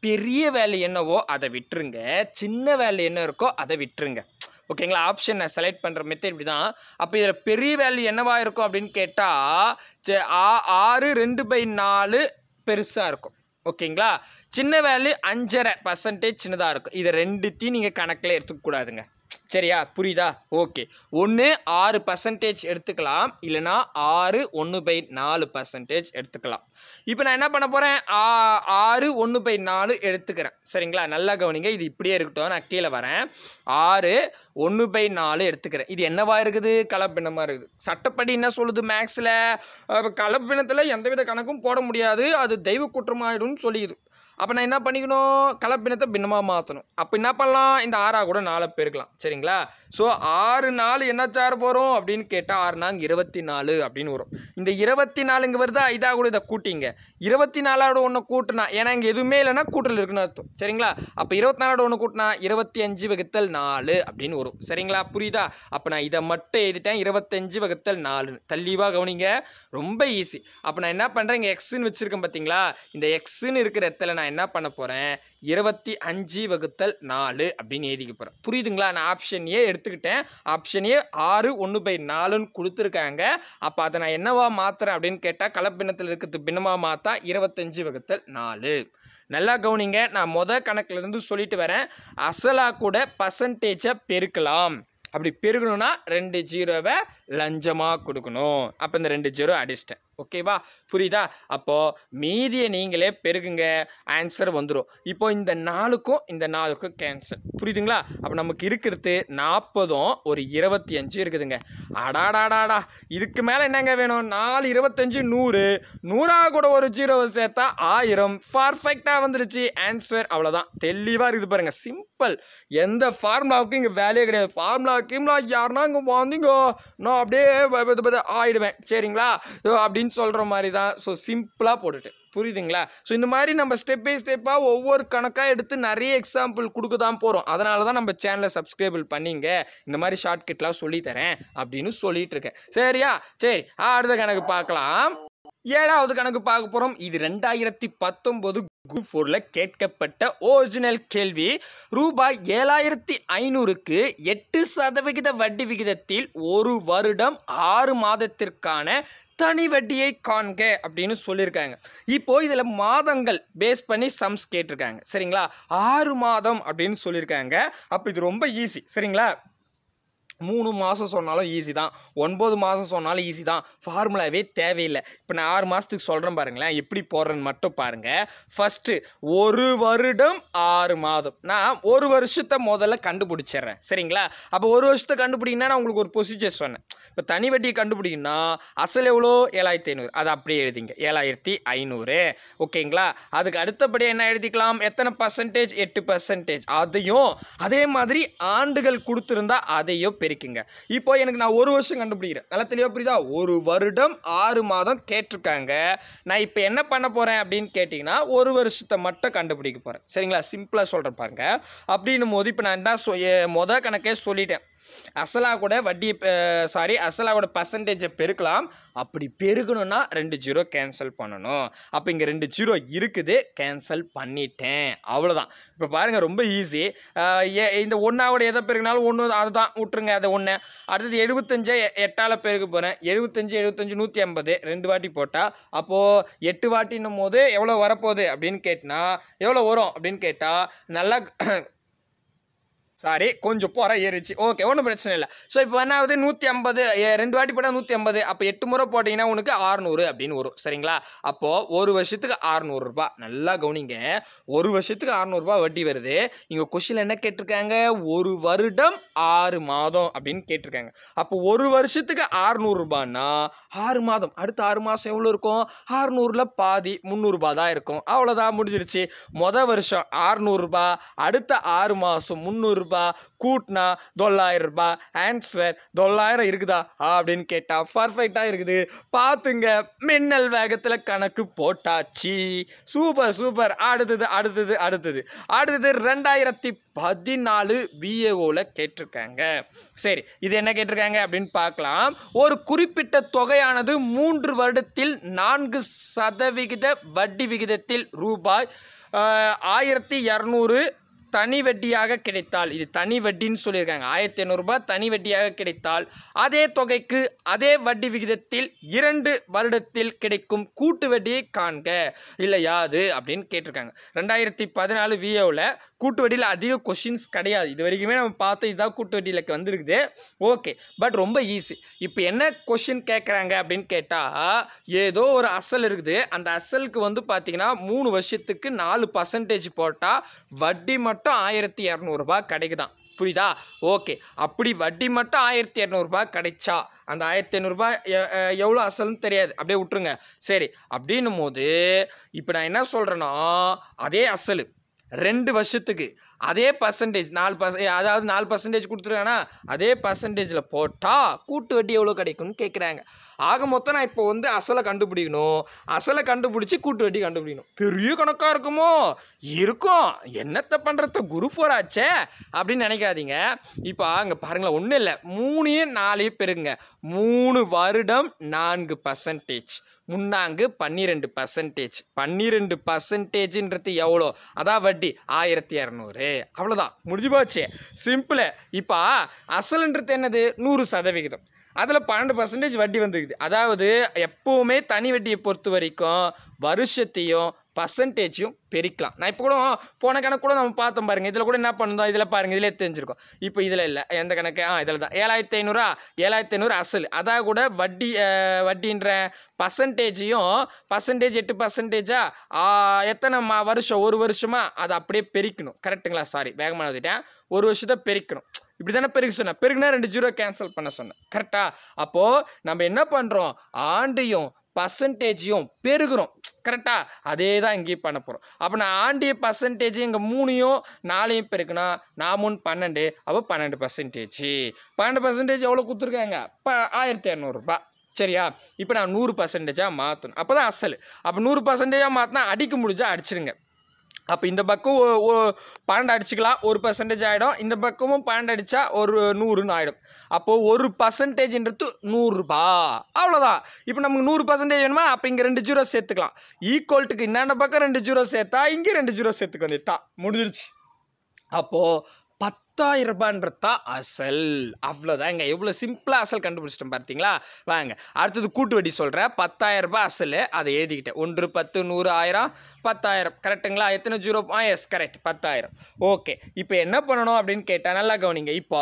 பெரிய வேல்யூ என்னவோ அதை விட்டுருங்க சின்ன வேலை என்ன இருக்கோ அதை விட்டுருங்க ஓகேங்களா ஆப்ஷன் நான் செலக்ட் பண்ணுற மெத்தட் இப்படி தான் அப்போ இதில் பெரிய வேல்யூ என்னவாக இருக்கும் அப்படின்னு கேட்டால் ஆறு ரெண்டு பை நாலு பெருசாக இருக்கும் ஓகேங்களா சின்ன வேல்யூ அஞ்சரை பர்சன்டேஜ் சின்னதாக இருக்கும் இதை ரெண்டுத்தையும் நீங்கள் கணக்கில் எடுத்துக்கூடாதுங்க சரியா புரியுதா ஓகே ஒன்று ஆறு பர்சன்டேஜ் எடுத்துக்கலாம் இல்லைனா ஆறு ஒன்று பை நாலு பர்சன்டேஜ் எடுத்துக்கலாம் இப்போ நான் என்ன பண்ண போகிறேன் ஆறு ஒன்று பை நாலு எடுத்துக்கிறேன் சரிங்களா நல்லா கவனிங்க இது இப்படியே இருக்கட்டும் நான் கீழே வரேன் ஆறு ஒன்று பை நாலு எடுத்துக்கிறேன் இது என்னவா இருக்குது கலப்பினமாக இருக்குது சட்டப்படி என்ன சொல்லுது மேக்ஸில் கலப்பினத்தில் எந்தவித கணக்கும் போட முடியாது அது தெய்வ குற்றமாயிடும்னு சொல்லிடுது அப்போ நான் என்ன பண்ணிக்கணும் கலப்பினத்தை பின்னமாக மாற்றணும் அப்போ என்ன பண்ணலாம் இந்த ஆறாக கூட நாலு பேருக்கலாம் சரிங்களா ஸோ ஆறு நாள் என்ன சார் போகிறோம் அப்படின்னு கேட்டால் ஆறு நாங்கள் இருபத்தி நாலு அப்படின்னு வரும் இந்த இருபத்தி நாலுங்க வருதா இதாக கூட இதை கூட்டிங்க இருபத்தி நாலாவோட ஒன்று கூட்டினா ஏன்னா இங்கே எதுவுமே இல்லைன்னா கூட்டல் இருக்குன்னு அர்த்தம் சரிங்களா அப்போ இருபத்தி நாலோட ஒன்று கூட்டினா இருபத்தி அஞ்சு வகுத்தல் நாலு அப்படின்னு வரும் சரிங்களா புரியுதா அப்போ நான் இதை மட்டும் எழுதிட்டேன் இருபத்தஞ்சு வகுத்தல் நாலுன்னு தள்ளிவாக கவனிங்க ரொம்ப ஈஸி அப்போ நான் என்ன பண்ணுறேன் இங்கே எக்ஸுன்னு வச்சுருக்கேன் பார்த்தீங்களா இந்த எக்ஸுன்னு இருக்கிற இடத்துல நான் நான் என்ன பண்ண போகிறேன் இருபத்தி அஞ்சு வகுத்தல் நாலு அப்படின்னு எழுதிக்க போகிறேன் புரியுதுங்களா நான் ஆப்ஷன் ஏ எடுத்துக்கிட்டேன் ஆப்ஷன் ஏ ஆறு ஒன்று பை நாலுன்னு கொடுத்துருக்காங்க அப்போ அதை நான் என்னவா மாற்றுறேன் அப்படின்னு கேட்டால் கலப்பினத்தில் இருக்கிறது பின்னமாக மாற்றா இருபத்தஞ்சு வகுத்தல் நாலு நல்லா கவனிங்க நான் மொதல் கணக்கிலேருந்து சொல்லிட்டு வரேன் அசலாக கூட பர்சன்டேஜை பெருக்கலாம் அப்படி பெருகணும்னா ரெண்டு ஜீரோவை லஞ்சமாக கொடுக்கணும் அப்போ இந்த ரெண்டு ஜீரோ அடிச்சிட்டேன் ஓகேவா புரியுதா அப்போது மீதியை நீங்களே பெருகுங்க ஆன்சர் வந்துடும் இப்போ இந்த நாளுக்கும் இந்த நாளுக்கும் கேன்சர் புரியுதுங்களா அப்போ நமக்கு இருக்கிறது நாற்பதும் ஒரு இருபத்தி அஞ்சு இருக்குதுங்க அடாடாடாடா இதுக்கு மேலே என்னங்க வேணும் நாலு இருபத்தஞ்சு நூறு நூறா கூட ஒரு ஜீரோவை சேர்த்தா ஆயிரம் பர்ஃபெக்டாக வந்துடுச்சு ஆன்சர் அவ்வளோதான் தெளிவாக இருக்குது பாருங்கள் சிம்பிள் எந்த ஃபார்முலாவுக்கும் இங்கே வேலையே கிடையாது ஃபார்முலா யாருன்னா இங்கே வந்தீங்க நான் அப்படியே ஆயிடுவேன் சரிங்களா அப்படின்னு அப்படின்னு சொல்கிற மாதிரி தான் ஸோ சிம்பிளாக போட்டுட்டு புரியுதுங்களா ஸோ இந்த மாதிரி நம்ம ஸ்டெப் பை ஸ்டெப்பாக ஒவ்வொரு கணக்காக எடுத்து நிறைய எக்ஸாம்பிள் கொடுக்க தான் போகிறோம் அதனால தான் நம்ம சேனலை சப்ஸ்கிரைபிள் பண்ணிங்க இந்த மாதிரி கட்லாம் சொல்லித்தரேன் அப்படின்னு சொல்லிகிட்ருக்கேன் சரியா சரி அடுத்த கணக்கு பார்க்கலாம் ஏழாவது கணக்கு பார்க்க போகிறோம் இது ரெண்டாயிரத்தி பத்தொம்போது குரூப் ஃபோரில் கேட்கப்பட்ட ஒரிஜினல் கேள்வி ரூபாய் ஏழாயிரத்தி ஐநூறுக்கு எட்டு சதவிகித வட்டி விகிதத்தில் ஒரு வருடம் ஆறு மாதத்திற்கான தனி வட்டியை காண்க அப்படின்னு சொல்லியிருக்காங்க இப்போது இதில் மாதங்கள் பேஸ் பண்ணி சம்ஸ் கேட்டிருக்காங்க சரிங்களா ஆறு மாதம் அப்படின்னு சொல்லியிருக்காங்க அப்போ இது ரொம்ப ஈஸி சரிங்களா மூணு மாதம் சொன்னாலும் ஈஸி தான் ஒன்பது மாதம் சொன்னாலும் ஈஸி தான் ஃபார்முலாவே தேவையில்லை இப்போ நான் ஆறு மாதத்துக்கு சொல்கிறேன் பாருங்களேன் எப்படி போடுறேன்னு மட்டும் பாருங்கள் ஃபஸ்ட்டு ஒரு வருடம் ஆறு மாதம் நான் ஒரு வருஷத்தை முதல்ல கண்டுபிடிச்சிட்றேன் சரிங்களா அப்போ ஒரு வருஷத்தை கண்டுபிடிங்கன்னா நான் உங்களுக்கு ஒரு ப்ரொசீஜர் சொன்னேன் இப்போ தனி வட்டியை கண்டுபிடிக்கணும்னா அசல் எவ்வளோ ஏழாயிரத்தி ஐநூறு அதை அப்படியே எழுதிங்க ஏழாயிரத்தி ஐநூறு ஓகேங்களா அதுக்கு அடுத்தபடியாக என்ன எழுதிக்கலாம் எத்தனை பர்சன்டேஜ் எட்டு பர்சன்டேஜ் அதையும் அதே மாதிரி ஆண்டுகள் கொடுத்துருந்தா அதையும் பெருக்குங்க இப்போ எனக்கு நான் ஒரு வருஷம் கண்டுபிடிக்கிறேன் நல்லா தெளிவாக புரியுதா ஒரு வருடம் ஆறு மாதம் கேட்டிருக்காங்க நான் இப்போ என்ன பண்ண போகிறேன் அப்படின்னு கேட்டிங்கன்னா ஒரு வருஷத்தை மட்டும் கண்டுபிடிக்க போகிறேன் சரிங்களா சிம்பிளாக சொல்கிறேன் பாருங்கள் அப்படின்னும் போது இப்போ நான் என்ன சொ மொதல் கணக்கே சொல்லிட்டேன் அசலா கூட வட்டி சாரி அசலா கூட பர்சன்டேஜை பெருக்கலாம் அப்படி பெருகணும்னா ரெண்டு ஜீரோ கேன்சல் பண்ணணும் அப்போ இங்கே ரெண்டு ஜீரோ இருக்குது கேன்சல் பண்ணிட்டேன் அவ்வளோதான் இப்போ பாருங்கள் ரொம்ப ஈஸி இந்த ஒன்றாவோட எதை பெருக்கினாலும் ஒன்று அதுதான் விட்டுருங்க அதை ஒன்று அடுத்தது எழுபத்தஞ்சு எட்டால் பெருக்க போகிறேன் எழுபத்தஞ்சு எழுபத்தஞ்சு நூற்றி ஐம்பது ரெண்டு வாட்டி போட்டால் அப்போது எட்டு வாட்டின்னும் போது எவ்வளோ வரப்போகுது அப்படின்னு கேட்டால் எவ்வளோ வரும் அப்படின்னு கேட்டால் நல்லா சாரி கொஞ்சம் புற ஏறிச்சு ஓகே ஒன்றும் பிரச்சனை இல்லை ஸோ இப்போ என்ன ஆகுது நூற்றி ஐம்பது ரெண்டு வாட்டி போட்டால் நூற்றி ஐம்பது அப்போ எட்டு முறை போட்டிங்கன்னா உனக்கு ஆறுநூறு அப்படின்னு வரும் சரிங்களா அப்போது ஒரு வருஷத்துக்கு ஆறுநூறுரூபா நல்லா கவனிங்க ஒரு வருஷத்துக்கு ஆறுநூறுபா வட்டி வருது இங்கே கொஷின் என்ன கேட்டிருக்காங்க ஒரு வருடம் ஆறு மாதம் அப்படின்னு கேட்டிருக்காங்க அப்போ ஒரு வருஷத்துக்கு ஆறுநூறுரூபான்னா ஆறு மாதம் அடுத்த ஆறு மாதம் எவ்வளோ இருக்கும் ஆறுநூறில் பாதி முந்நூறுபா தான் இருக்கும் அவ்வளோதான் முடிஞ்சிருச்சு மொதல் வருஷம் ஆறுநூறுரூபா அடுத்த ஆறு மாதம் முந்நூறு ரூபா கூட்டினா தொள்ளாயிரம் ரூபா ஆன்சர் தொள்ளாயிரம் இருக்குதா அப்படின்னு கேட்டால் பர்ஃபெக்டாக இருக்குது பார்த்துங்க மின்னல் வேகத்தில் கணக்கு போட்டாச்சு சூப்பர் சூப்பர் அடுத்தது அடுத்தது அடுத்தது அடுத்தது ரெண்டாயிரத்தி பதினாலு விஏஓவில் கேட்டிருக்காங்க சரி இது என்ன கேட்டிருக்காங்க அப்படின்னு பார்க்கலாம் ஒரு குறிப்பிட்ட தொகையானது மூன்று வருடத்தில் நான்கு சதவிகித வட்டி விகிதத்தில் ரூபாய் ஆயிரத்தி இரநூறு தனி வட்டியாக கிடைத்தால் இது தனி வட்டின்னு சொல்லியிருக்காங்க ஆயிரத்தி ஐநூறுரூபா தனி வட்டியாக கிடைத்தால் அதே தொகைக்கு அதே வட்டி விகிதத்தில் இரண்டு வருடத்தில் கிடைக்கும் கூட்டு வட்டியை காண்க இல்லை யாது அப்படின்னு கேட்டிருக்காங்க ரெண்டாயிரத்தி பதினாலு விஏவில் கூட்டு வட்டியில் அதிக கொஷின்ஸ் கிடையாது இது வரைக்குமே நம்ம பார்த்து இதாக கூட்டு வட்டியில் வந்திருக்குது ஓகே பட் ரொம்ப ஈஸி இப்போ என்ன கொஷின் கேட்குறாங்க அப்படின்னு கேட்டால் ஏதோ ஒரு அசல் இருக்குது அந்த அசலுக்கு வந்து பார்த்திங்கன்னா மூணு வருஷத்துக்கு நாலு பர்சன்டேஜ் போட்டால் வட்டி மட்டும் மட்டும் ஆயிரத்தி இரநூறுபா கிடைக்குதான் புரியுதா ஓகே அப்படி வட்டி மட்டும் ஆயிரத்தி இரநூறுபா கிடைச்சா அந்த ஆயிரத்தி ஐநூறுரூபா எவ்வளோ அசல்னு தெரியாது அப்படியே விட்டுருங்க சரி அப்படின்னும் போது இப்போ நான் என்ன சொல்கிறேன்னா அதே அசல் ரெண்டு வருஷத்துக்கு அதே பர்சன்டேஜ் நாலு பர்ச அதாவது நாலு பர்சன்டேஜ் கொடுத்துருக்காங்கன்னா அதே பர்சன்டேஜில் போட்டால் கூட்டு வட்டி எவ்வளோ கிடைக்கும்னு கேட்குறாங்க ஆக மொத்தம் நான் இப்போ வந்து அசலை கண்டுபிடிக்கணும் அசலை கண்டுபிடிச்சி கூட்டு வட்டி கண்டுபிடிக்கணும் பெரிய கணக்காக இருக்குமோ இருக்கும் என்னத்தை பண்ணுறத குரு ஃபோராச்சே ஆச்சே அப்படின்னு நினைக்காதீங்க இப்போ அங்கே பாருங்களேன் ஒன்றும் இல்லை மூணையும் நாலையும் பெருங்க மூணு வருடம் நான்கு பர்சன்டேஜ் முன்னாங்கு பன்னிரெண்டு பர்சன்டேஜ் பன்னிரெண்டு பர்சன்டேஜின்றது எவ்வளோ அதான் வட்டி ஆயிரத்தி இரநூறு அவ்வளோதான் முடிஞ்சு போச்சு சிம்பிள் இப்போ அசலுன்றது என்னது நூறு சதவிகிதம் அதில் பன்னெண்டு பர்சன்டேஜ் வட்டி வந்துக்குது அதாவது எப்பவுமே தனி வட்டியை பொறுத்த வரைக்கும் வருஷத்தையும் பர்சன்டேஜும் பெருக்கலாம் நான் இப்போ கூட போன கணக்கு கூட நம்ம பார்த்தோம் பாருங்கள் இதில் கூட என்ன பண்ணுதோம் இதில் பாருங்கள் இதிலே தெரிஞ்சிருக்கோம் இப்போ இதில் இல்லை எந்த கணக்கு ஆ இதில் தான் ஏழாயிரத்தி ஐநூறுரூவா ஏழாயிரத்தி ஐநூறு அசல் அதாக கூட வட்டி வட்டின்ற பர்சன்டேஜையும் பர்சன்டேஜ் எட்டு பர்சன்டேஜா எத்தனை மா வருஷம் ஒரு வருஷமாக அதை அப்படியே பெருக்கணும் கரெக்டுங்களா சாரி வேகமாக வந்துட்டேன் ஒரு வருஷத்தை பெருக்கணும் இப்படி தானே பெருக சொன்னேன் பெருக்குனா ரெண்டு ஜீரோ கேன்சல் பண்ண சொன்னேன் கரெக்டாக அப்போது நம்ம என்ன பண்ணுறோம் ஆண்டையும் பர்சன்டேஜையும் பெருகிறோம் கரெக்டாக அதே தான் இங்கேயும் பண்ண போகிறோம் அப்போ நான் ஆண்டிய பர்சன்டேஜ் இங்கே மூணையும் நாலையும் பெருக்குனா நான் மூணு பன்னெண்டு அப்போ பன்னெண்டு பர்சன்டேஜ் பன்னெண்டு பர்சன்டேஜ் எவ்வளோ கொடுத்துருக்காங்க இப்போ ஆயிரத்தி இரநூறுபா சரியா இப்போ நான் நூறு பர்சன்டேஜாக மாற்றணும் அப்போ தான் அசல் அப்போ நூறு பர்சன்டேஜாக மாற்றினா அடிக்க முடிஞ்சால் அடிச்சிருங்க அப்போ இந்த பக்கம் பன்னெண்டு அடிச்சுக்கலாம் ஒரு பர்சன்டேஜ் ஆகிடும் இந்த பக்கமும் பன்னெண்டு அடித்தா ஒரு நூறுன்னு ஆகிடும் அப்போது ஒரு பர்சன்டேஜ்ன்றது நூறுரூபா அவ்வளோதான் இப்போ நமக்கு நூறு பர்சன்டேஜ் வேணுமா அப்போ இங்கே ரெண்டு ஜீரோ சேர்த்துக்கலாம் ஈக்குவல்ட்டுக்கு இன்னாண்ட பக்கம் ரெண்டு ஜீரோ சேர்த்தா இங்கே ரெண்டு ஜீரோ சேர்த்துக்கு வந்து தான் முடிஞ்சிருச்சு அப்போது பத்து பத்தாயிரம் ரூபான்றது தான் அசல் அவ்வளோதாங்க எவ்வளோ சிம்பிளாக அசல் கண்டுபிடிச்சிட்டோம் பார்த்தீங்களா வாங்க அடுத்தது கூட்டு வட்டி சொல்கிறேன் பத்தாயிரம் ரூபாய் அசல் அதை எழுதிக்கிட்டேன் ஒன்று பத்து நூறு ஆயிரம் பத்தாயிரம் கரெக்டுங்களா எத்தனை ஜீரோ ஆ எஸ் கரெக்ட் பத்தாயிரம் ஓகே இப்போ என்ன பண்ணணும் அப்படின்னு கேட்டால் நல்லா கவனிங்க இப்போ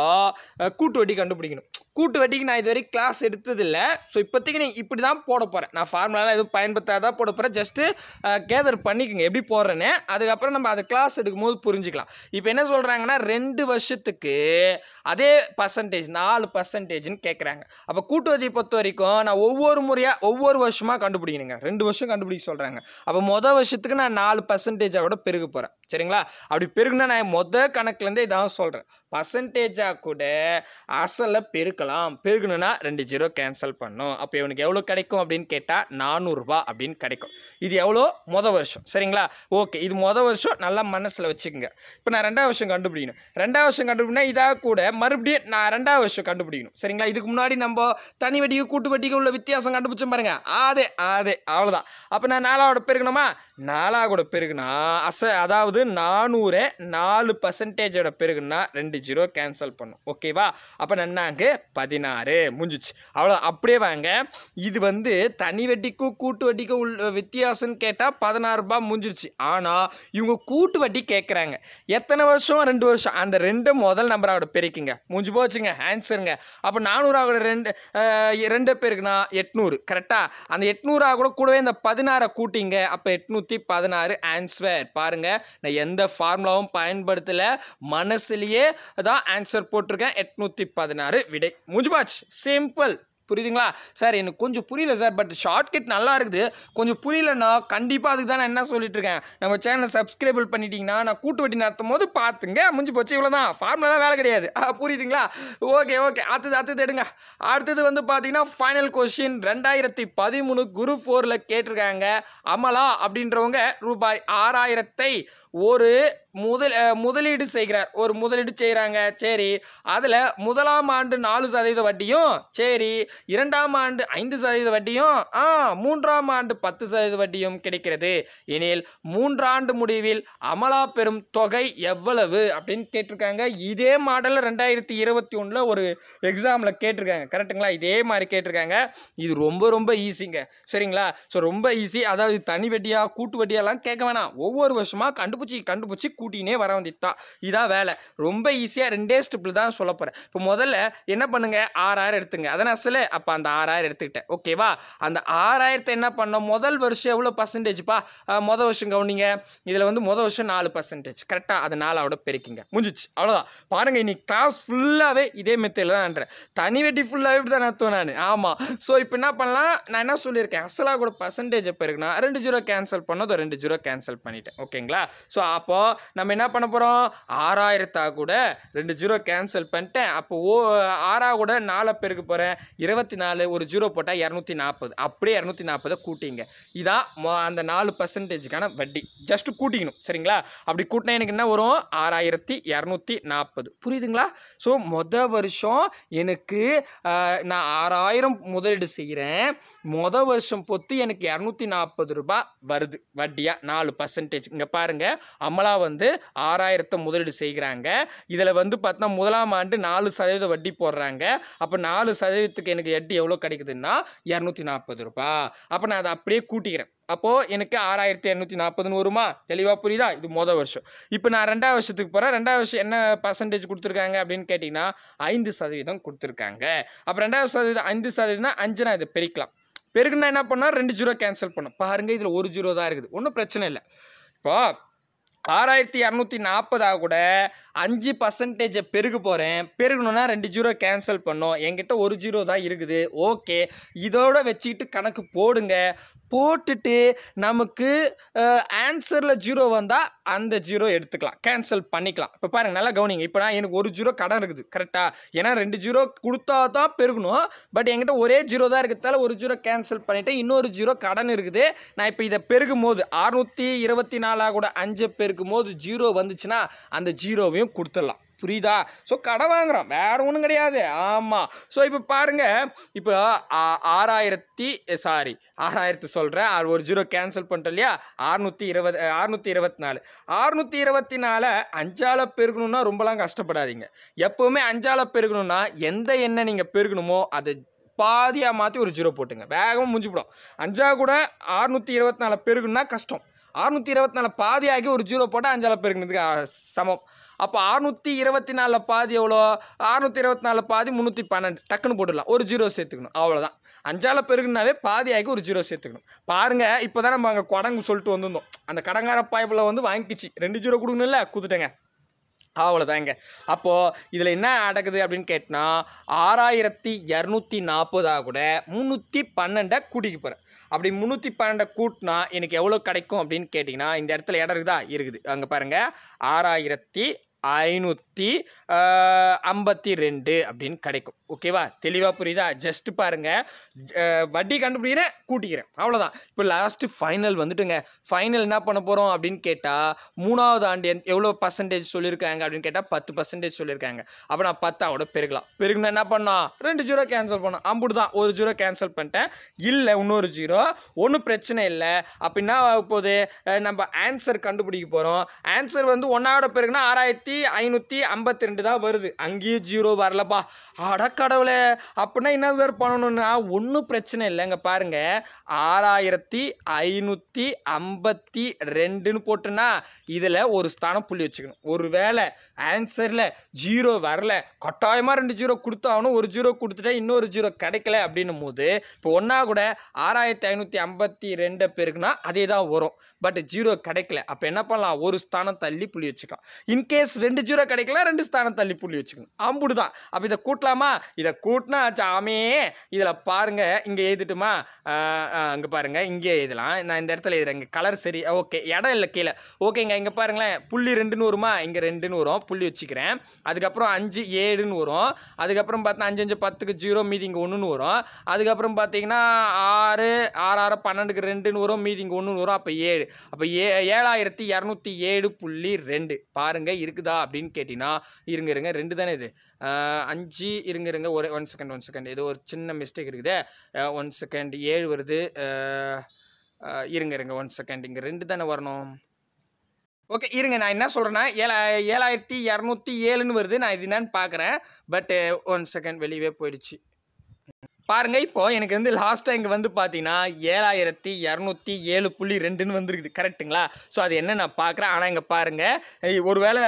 கூட்டு வட்டி கண்டுபிடிக்கணும் கூட்டு வட்டிக்கு நான் இதுவரைக்கும் வரைக்கும் கிளாஸ் எடுத்ததில்லை ஸோ இப்போதைக்கு நீங்கள் இப்படி தான் போட போகிறேன் நான் ஃபார்முலாலாம் எதுவும் பயன்படுத்தாதான் போட போகிறேன் ஜஸ்ட்டு கேதர் பண்ணிக்கோங்க எப்படி போடுறேன்னு அதுக்கப்புறம் நம்ம அதை கிளாஸ் எடுக்கும்போது புரிஞ்சுக்கலாம் இப்போ என்ன சொல்கிறாங்கன்னா ரெண்டு வருஷம் வருஷத்துக்கு அதே பர்சன்டேஜ் நாலு பர்சன்டேஜ்னு கேட்குறாங்க அப்போ கூட்டுவதை பொறுத்த வரைக்கும் நான் ஒவ்வொரு முறையாக ஒவ்வொரு வருஷமாக கண்டுபிடிக்கணுங்க ரெண்டு வருஷம் கண்டுபிடிக்க சொல்கிறாங்க அப்போ மொதல் வருஷத்துக்கு நான் நாலு பர்சன்டேஜாக கூட பெருக போகிறேன் சரிங்களா அப்படி பெருகுனா நான் மொதல் கணக்குலேருந்தே இதான் சொல்கிறேன் பர்சன்டேஜாக கூட அசலை பெருக்கலாம் பெருக்கணும்னா ரெண்டு ஜீரோ கேன்சல் பண்ணும் அப்போ இவனுக்கு எவ்வளோ கிடைக்கும் அப்படின்னு கேட்டால் நானூறுரூபா அப்படின்னு கிடைக்கும் இது எவ்வளோ மொதல் வருஷம் சரிங்களா ஓகே இது மொதல் வருஷம் நல்லா மனசில் வச்சுக்கோங்க இப்போ நான் ரெண்டாவது வருஷம் கண்டுபிடிக்கணும் ரெண்டாவது வருஷம் கண்டுபிடினா இதாக கூட மறுபடியும் நான் ரெண்டாவது வருஷம் கண்டுபிடிக்கணும் சரிங்களா இதுக்கு முன்னாடி நம்ம தனி வட்டிக்கு கூட்டு வட்டிக்கு உள்ள வித்தியாசம் கண்டுபிடிச்சோம் பாருங்க ஆதே ஆதே அவ்வளோதான் அப்போ நான் நாலாவோட பெருக்கணுமா நாலாவோட பெருகுனா அச அதாவது நானூறு நாலு பர்சன்டேஜோட பெருகுன்னா ரெண்டு ஜீரோ கேன்சல் பண்ணும் ஓகேவா அப்போ நன்னாங்க பதினாறு முடிஞ்சிச்சு அவ்வளோ அப்படியே வாங்க இது வந்து தனி வட்டிக்கும் கூட்டு வட்டிக்கும் உள் வித்தியாசம்னு கேட்டால் பதினாறு ரூபாய் முடிஞ்சிருச்சு ஆனால் இவங்க கூட்டு வட்டி கேட்குறாங்க எத்தனை வருஷம் ரெண்டு வருஷம் அந்த ரெண்டு முதல் நம்பரோட பெருக்கிங்க முடிஞ்சு போச்சுங்க ஆன்சருங்க அப்போ நானூறாவோட ரெண்டு ரெண்டு பேருக்குன்னா எட்நூறு கரெக்டாக அந்த எட்நூறா கூட கூடவே இந்த பதினாறை கூட்டிங்க அப்போ எட்நூற்றி பதினாறு ஆன்சர் பாருங்கள் நான் எந்த ஃபார்முலாவும் பயன்படுத்தலை மனசுலேயே அதான் ஆன்சர் போட்டிருக்கேன் எட்நூற்றி பதினாறு விடை முஜிபாச் சிம்பிள் புரியுதுங்களா சார் எனக்கு கொஞ்சம் புரியல சார் பட் ஷார்ட்கட் நல்லா இருக்குது கொஞ்சம் புரியலன்னா கண்டிப்பாக அதுக்கு தான் நான் என்ன சொல்லிட்டு இருக்கேன் நம்ம சேனலை சப்ஸ்கிரைபிள் பண்ணிட்டீங்கன்னா நான் கூட்டு வட்டி நடத்தும் போது பார்த்துங்க முடிஞ்சு போச்சு இவ்வளோ தான் ஃபார்முலாம் வேலை கிடையாது புரியுதுங்களா ஓகே ஓகே அடுத்தது அடுத்தது எடுங்க அடுத்தது வந்து பார்த்தீங்கன்னா ஃபைனல் கொஸ்டின் ரெண்டாயிரத்தி பதிமூணு குரு ஃபோரில் கேட்டிருக்காங்க அமலா அப்படின்றவங்க ரூபாய் ஆறாயிரத்தை ஒரு முதல் முதலீடு செய்கிறார் ஒரு முதலீடு செய்கிறாங்க சரி அதில் முதலாம் ஆண்டு நாலு சதவீத வட்டியும் சரி இரண்டாம் ஆண்டு ஐந்து சதவீத வட்டியும் ஆ மூன்றாம் ஆண்டு பத்து சதவீத வட்டியும் கிடைக்கிறது எனில் மூன்றாண்டு முடிவில் அமலா பெறும் தொகை எவ்வளவு அப்படின்னு கேட்டிருக்காங்க இதே மாடலில் ரெண்டாயிரத்தி இருபத்தி ஒன்றில் ஒரு எக்ஸாமில் கேட்டிருக்காங்க கரெக்டுங்களா இதே மாதிரி கேட்டிருக்காங்க இது ரொம்ப ரொம்ப ஈஸிங்க சரிங்களா ஸோ ரொம்ப ஈஸி அதாவது தனி வட்டியாக கூட்டு வட்டியாலாம் கேட்க வேணாம் ஒவ்வொரு வருஷமாக கண்டுபிடிச்சி கண்டுபிடிச்சி கூட்டினே வர வேண்டியது தான் இதான் வேலை ரொம்ப ஈஸியாக ரெண்டே ஸ்டெப்பில் தான் சொல்ல போகிறேன் இப்போ முதல்ல என்ன பண்ணுங்கள் ஆறாயிரம் எடுத்துங்க அதை நான் சில அப்போ அந்த ஆறாயிரம் எடுத்துக்கிட்டேன் ஓகேவா அந்த ஆறாயிரத்தை என்ன பண்ணோம் முதல் வருஷம் எவ்வளோ பர்சன்டேஜ்ப்பா முத வருஷம் கவுனிங்க இதில் வந்து முத வருஷம் நாலு பர்சன்டேஜ் கரெக்டாக அதை நாலாவோட பெருக்கிங்க முடிஞ்சிச்சு அவ்வளோதான் பாருங்கள் இன்னைக்கு கிளாஸ் ஃபுல்லாகவே இதே மெத்தையில் தான் தனி வெட்டி ஃபுல்லாகவே இப்படி தான் நடத்துவேன் நான் ஆமாம் ஸோ இப்போ என்ன பண்ணலாம் நான் என்ன சொல்லியிருக்கேன் அசலாக கூட பர்சன்டேஜ் எப்போ இருக்குன்னா ரெண்டு ஜீரோ கேன்சல் பண்ணதும் ரெண்டு ஜீரோ கேன்சல் பண்ணிட்டேன் ஓகேங்களா ஸோ அப்போது நம்ம என்ன பண்ண போகிறோம் ஆறாயிரத்தா கூட ரெண்டு ஜீரோ கேன்சல் பண்ணிட்டேன் அப்போ ஓ ஆறா கூட நாலு பேருக்கு போகிறேன் இருபத்தி நாலு ஒரு ஜீரோ போட்டால் இரநூத்தி நாற்பது அப்படியே இரநூத்தி நாற்பதை கூட்டிங்க இதான் அந்த நாலு பர்சன்டேஜுக்கான வட்டி ஜஸ்ட்டு கூட்டிக்கணும் சரிங்களா அப்படி கூட்டினா எனக்கு என்ன வரும் ஆறாயிரத்தி இரநூத்தி நாற்பது புரியுதுங்களா ஸோ மொதல் வருஷம் எனக்கு நான் ஆறாயிரம் முதலீடு செய்கிறேன் மொதல் வருஷம் பொத்து எனக்கு இரநூத்தி நாற்பது ரூபாய் வருது வட்டியாக நாலு பர்சன்டேஜ் இங்கே பாருங்கள் அமலா வந்து வந்து ஆறாயிரத்தை முதலீடு செய்கிறாங்க இதில் வந்து பார்த்தோன்னா முதலாம் ஆண்டு நாலு சதவீத வட்டி போடுறாங்க அப்போ நாலு சதவீதத்துக்கு எனக்கு எட்டு எவ்வளோ கிடைக்குதுன்னா இரநூத்தி நாற்பது ரூபா அப்போ நான் அதை அப்படியே கூட்டிக்கிறேன் அப்போது எனக்கு ஆறாயிரத்தி எண்ணூற்றி நாற்பதுன்னு வருமா தெளிவாக புரியுதா இது மொதல் வருஷம் இப்போ நான் ரெண்டாவது வருஷத்துக்கு போகிறேன் ரெண்டாவது வருஷம் என்ன பர்சன்டேஜ் கொடுத்துருக்காங்க அப்படின்னு கேட்டிங்கன்னா ஐந்து சதவீதம் கொடுத்துருக்காங்க அப்போ ரெண்டாவது சதவீதம் ஐந்து சதவீதம்னா அஞ்சு நான் இதை பெருக்கலாம் பெருக்குன்னா என்ன பண்ணால் ரெண்டு ஜீரோ கேன்சல் பண்ணும் பாருங்கள் இதில் ஒரு ஜீரோ தான் இருக்குது ஒன்றும் பிரச்சனை இல்லை இப்போ ஆறாயிரத்தி இரநூத்தி நாற்பதாக கூட அஞ்சு பர்சன்டேஜை பெருக போகிறேன் பெருகணும்னா ரெண்டு ஜீரோ கேன்சல் பண்ணோம் என்கிட்ட ஒரு ஜீரோ தான் இருக்குது ஓகே இதோட வச்சுக்கிட்டு கணக்கு போடுங்க போட்டுட்டு நமக்கு ஆன்சரில் ஜீரோ வந்தால் அந்த ஜீரோ எடுத்துக்கலாம் கேன்சல் பண்ணிக்கலாம் இப்போ பாருங்கள் நல்லா கவனிங்க இப்போ நான் எனக்கு ஒரு ஜீரோ கடன் இருக்குது கரெக்டாக ஏன்னா ரெண்டு ஜீரோ கொடுத்தா தான் பெருகணும் பட் என்கிட்ட ஒரே ஜீரோ தான் இருக்கிறதால ஒரு ஜீரோ கேன்சல் பண்ணிவிட்டு இன்னொரு ஜீரோ கடன் இருக்குது நான் இப்போ இதை பெருகும் போது அறுநூற்றி இருபத்தி நாலாக கூட அஞ்சு பெருக்கும் போது ஜீரோ வந்துச்சுன்னா அந்த ஜீரோவையும் கொடுத்துடலாம் புரியுதா ஸோ கடை வாங்குகிறோம் வேறு ஒன்றும் கிடையாது ஆமாம் ஸோ இப்போ பாருங்கள் இப்போ ஆறாயிரத்தி சாரி ஆறாயிரத்து சொல்கிறேன் ஒரு ஜீரோ கேன்சல் பண்ணிட்டோம் இல்லையா ஆறுநூற்றி இருபது ஆறுநூற்றி இருபத்தி நாலு ஆறுநூற்றி இருபத்தி நாலு அஞ்சால் பெருகணும்னா ரொம்பலாம் கஷ்டப்படாதீங்க எப்போவுமே அஞ்சால் பெருகணும்னா எந்த எண்ணெய் நீங்கள் பெருகணுமோ அதை பாதியாக மாற்றி ஒரு ஜீரோ போட்டுங்க வேகமாக முடிஞ்சு அஞ்சா கூட ஆறுநூற்றி இருபத்தி நாலு பெருகுன்னா கஷ்டம் அறுநூற்றி இருபத்தி நாலு பாதியாகி ஒரு ஜீரோ போட்டால் அஞ்சால் பெருக்கினதுக்கு சமம் அப்போ அறுநூற்றி இருபத்தி நாலில் பாதி எவ்வளோ அறுநூற்றி இருபத்தி நாலில் பாதி முந்நூற்றி பன்னெண்டு டக்குன்னு போட்டுடலாம் ஒரு ஜீரோ சேர்த்துக்கணும் அவ்வளோதான் அஞ்சால் பாதி பாதியாகி ஒரு ஜீரோ சேர்த்துக்கணும் பாருங்கள் இப்போ தான் நம்ம அங்கே குடங்கு சொல்லிட்டு வந்திருந்தோம் அந்த கடங்கார பாய்ப்பில் வந்து வாங்கிக்கிச்சு ரெண்டு ஜீரோ கொடுக்கணும்ல குத்துட்டேங்க அவ்வளோதாங்க அப்போது இதில் என்ன நடக்குது அப்படின்னு கேட்டால் ஆறாயிரத்தி இரநூத்தி நாற்பதாக கூட முந்நூற்றி பன்னெண்டை கூட்டிக்கு போகிறேன் அப்படி முந்நூற்றி பன்னெண்டை கூட்டினா எனக்கு எவ்வளோ கிடைக்கும் அப்படின்னு கேட்டிங்கன்னா இந்த இடத்துல இடம் இருக்குதா இருக்குது அங்கே பாருங்கள் ஆறாயிரத்தி ஐநூற்றி ஐம்பத்தி ரெண்டு அப்படின்னு கிடைக்கும் ஓகேவா தெளிவாக புரியுதா ஜஸ்ட் பாருங்கள் வட்டி கண்டுபிடிக்கிறேன் கூட்டிக்கிறேன் அவ்வளோதான் இப்போ லாஸ்ட்டு ஃபைனல் வந்துட்டுங்க ஃபைனல் என்ன பண்ண போகிறோம் அப்படின்னு கேட்டால் மூணாவது ஆண்டு எந் எவ்வளோ பர்சன்டேஜ் சொல்லியிருக்காங்க அப்படின்னு கேட்டால் பத்து பர்சன்டேஜ் சொல்லியிருக்காங்க அப்போ நான் பத்தாவோட பெருக்கலாம் பெருக்கணும் என்ன பண்ணோம் ரெண்டு ஜீரோ கேன்சல் பண்ணோம் அம்புட்டு தான் ஒரு ஜீரோ கேன்சல் பண்ணிட்டேன் இல்லை இன்னொரு ஜீரோ ஒன்றும் பிரச்சனை இல்லை அப்படின்னா போகுது நம்ம ஆன்சர் கண்டுபிடிக்க போகிறோம் ஆன்சர் வந்து ஒன்றாவோட பெருக்குனா ஆறாயிரத்தி ஐநூற்றி ஐம்பத்தி ரெண்டு தான் வருது அங்கேயும் ஜீரோ வரலப்பா அடக்கடவுளே அப்படின்னா என்ன சார் பண்ணணுன்னா ஒன்றும் பிரச்சனை இல்லைங்க பாருங்கள் ஆறாயிரத்தி ஐநூற்றி ஐம்பத்தி ரெண்டுன்னு போட்டுன்னா இதில் ஒரு ஸ்தானம் புள்ளி வச்சுக்கணும் ஒரு வேளை ஆன்சரில் ஜீரோ வரல கட்டாயமாக ரெண்டு ஜீரோ கொடுத்தாகணும் ஒரு ஜீரோ கொடுத்துட்டா இன்னொரு ஜீரோ கிடைக்கல அப்படின்னும் போது இப்போ ஒன்றா கூட ஆறாயிரத்தி ஐநூற்றி ஐம்பத்தி ரெண்டு பேருக்குன்னா அதே தான் வரும் பட் ஜீரோ கிடைக்கல அப்போ என்ன பண்ணலாம் ஒரு ஸ்தானம் தள்ளி புள்ளி வச்சுக்கலாம் இன்கேஸ் ரெண்டு ஜீரோ கிடைக்கலாம் ரெண்டு ஸ்தானம் தள்ளி புள்ளி வச்சுக்கணும் அம்புடு தான் அப்போ இதை கூட்டலாமா இதை கூட்டினா சாமே இதில் பாருங்கள் இங்கே எழுதிட்டுமா அங்கே பாருங்கள் இங்கே எழுதலாம் நான் இந்த இடத்துல எழுதுறேன் இங்கே கலர் சரி ஓகே இடம் இல்லை கீழே ஓகேங்க இங்கே பாருங்களேன் புள்ளி ரெண்டுன்னு வருமா இங்கே ரெண்டுன்னு வரும் புள்ளி வச்சுக்கிறேன் அதுக்கப்புறம் அஞ்சு ஏழுன்னு வரும் அதுக்கப்புறம் பார்த்தா அஞ்சு அஞ்சு பத்துக்கு ஜீரோ மீதி இங்கே ஒன்றுன்னு வரும் அதுக்கப்புறம் பார்த்தீங்கன்னா ஆறு ஆறு ஆறு பன்னெண்டுக்கு ரெண்டுன்னு வரும் மீதி இங்கே ஒன்றுன்னு வரும் அப்போ ஏழு அப்போ ஏ ஏழாயிரத்தி இரநூத்தி ஏழு புள்ளி ரெண்டு பாருங்கள் இருக்குது இருக்குதா அப்படின்னு கேட்டிங்கன்னா இருங்க இருங்க ரெண்டு தானே இது அஞ்சு இருங்க இருங்க ஒரு ஒன் செகண்ட் ஒன் செகண்ட் ஏதோ ஒரு சின்ன மிஸ்டேக் இருக்குது ஒன் செகண்ட் ஏழு வருது இருங்க இருங்க ஒன் செகண்ட் இங்கே ரெண்டு தானே வரணும் ஓகே இருங்க நான் என்ன சொல்கிறேன்னா ஏழா ஏழாயிரத்தி இரநூத்தி ஏழுன்னு வருது நான் இது என்னன்னு பார்க்குறேன் பட்டு ஒன் செகண்ட் வெளியவே போயிடுச்சு பாருங்கள் இப்போது எனக்கு வந்து லாஸ்ட்டாக இங்கே வந்து பார்த்தீங்கன்னா ஏழாயிரத்தி இரநூத்தி ஏழு புள்ளி ரெண்டுன்னு வந்துருக்குது கரெக்டுங்களா ஸோ அது என்ன நான் பார்க்குறேன் ஆனால் இங்கே பாருங்கள் ஒருவேளை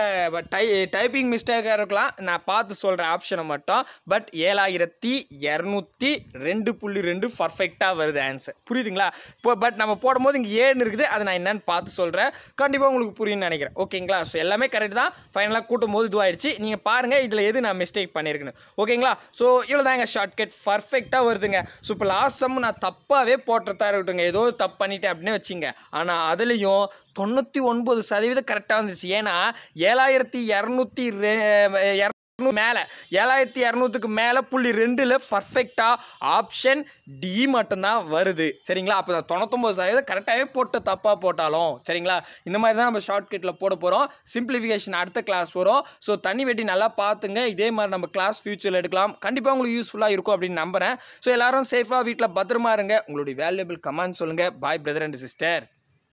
டை டைப்பிங் மிஸ்டேக்காக இருக்கலாம் நான் பார்த்து சொல்கிற ஆப்ஷனை மட்டும் பட் ஏழாயிரத்தி இரநூத்தி ரெண்டு புள்ளி ரெண்டு பர்ஃபெக்டாக வருது ஆன்சர் புரியுதுங்களா இப்போ பட் நம்ம போடும்போது இங்கே ஏன்னு இருக்குது அதை நான் என்னென்னு பார்த்து சொல்கிறேன் கண்டிப்பாக உங்களுக்கு புரியுன்னு நினைக்கிறேன் ஓகேங்களா ஸோ எல்லாமே கரெக்ட் தான் ஃபைனலாக கூட்டும் போது இதுவாகிடுச்சு நீங்கள் பாருங்கள் இதில் எது நான் மிஸ்டேக் பண்ணியிருக்கேன் ஓகேங்களா ஸோ இவ்வளோ எங்கள் ஷார்ட்கட் பர்ஃபெக்ட் கரெக்டாக வருதுங்க ஸோ இப்போ லாஸ்ட் சம் நான் தப்பாகவே போட்டுறதா இருக்கட்டும் ஏதோ தப்பு பண்ணிட்டேன் அப்படின்னு வச்சுங்க ஆனால் அதுலேயும் தொண்ணூற்றி ஒன்பது சதவீதம் கரெக்டாக வந்துச்சு ஏன்னா ஏழாயிரத்தி இரநூத்தி மேலே ஏழாயிரத்தி இரநூத்துக்கு மேலே புள்ளி ரெண்டில் பர்ஃபெக்டாக ஆப்ஷன் டி மட்டும்தான் வருது சரிங்களா அப்போ தொண்ணூத்தொம்பது சதவீதம் கரெக்டாகவே போட்டு தப்பாக போட்டாலும் சரிங்களா இந்த மாதிரி தான் நம்ம ஷார்ட்கட்டில் போட போகிறோம் சிம்பிளிஃபிகேஷன் அடுத்த கிளாஸ் வரும் ஸோ தண்ணி வெட்டி நல்லா பார்த்துங்க இதே மாதிரி நம்ம கிளாஸ் ஃபியூச்சரில் எடுக்கலாம் கண்டிப்பாக உங்களுக்கு யூஸ்ஃபுல்லாக இருக்கும் அப்படின்னு நம்புறேன் ஸோ எல்லாரும் சேஃபாக வீட்டில் பத்திரமா இருங்க உங்களுடைய வேல்யூபிள் கமெண்ட் சொல்லுங்கள் பாய் பிரதர் அண்ட் சிஸ்டர்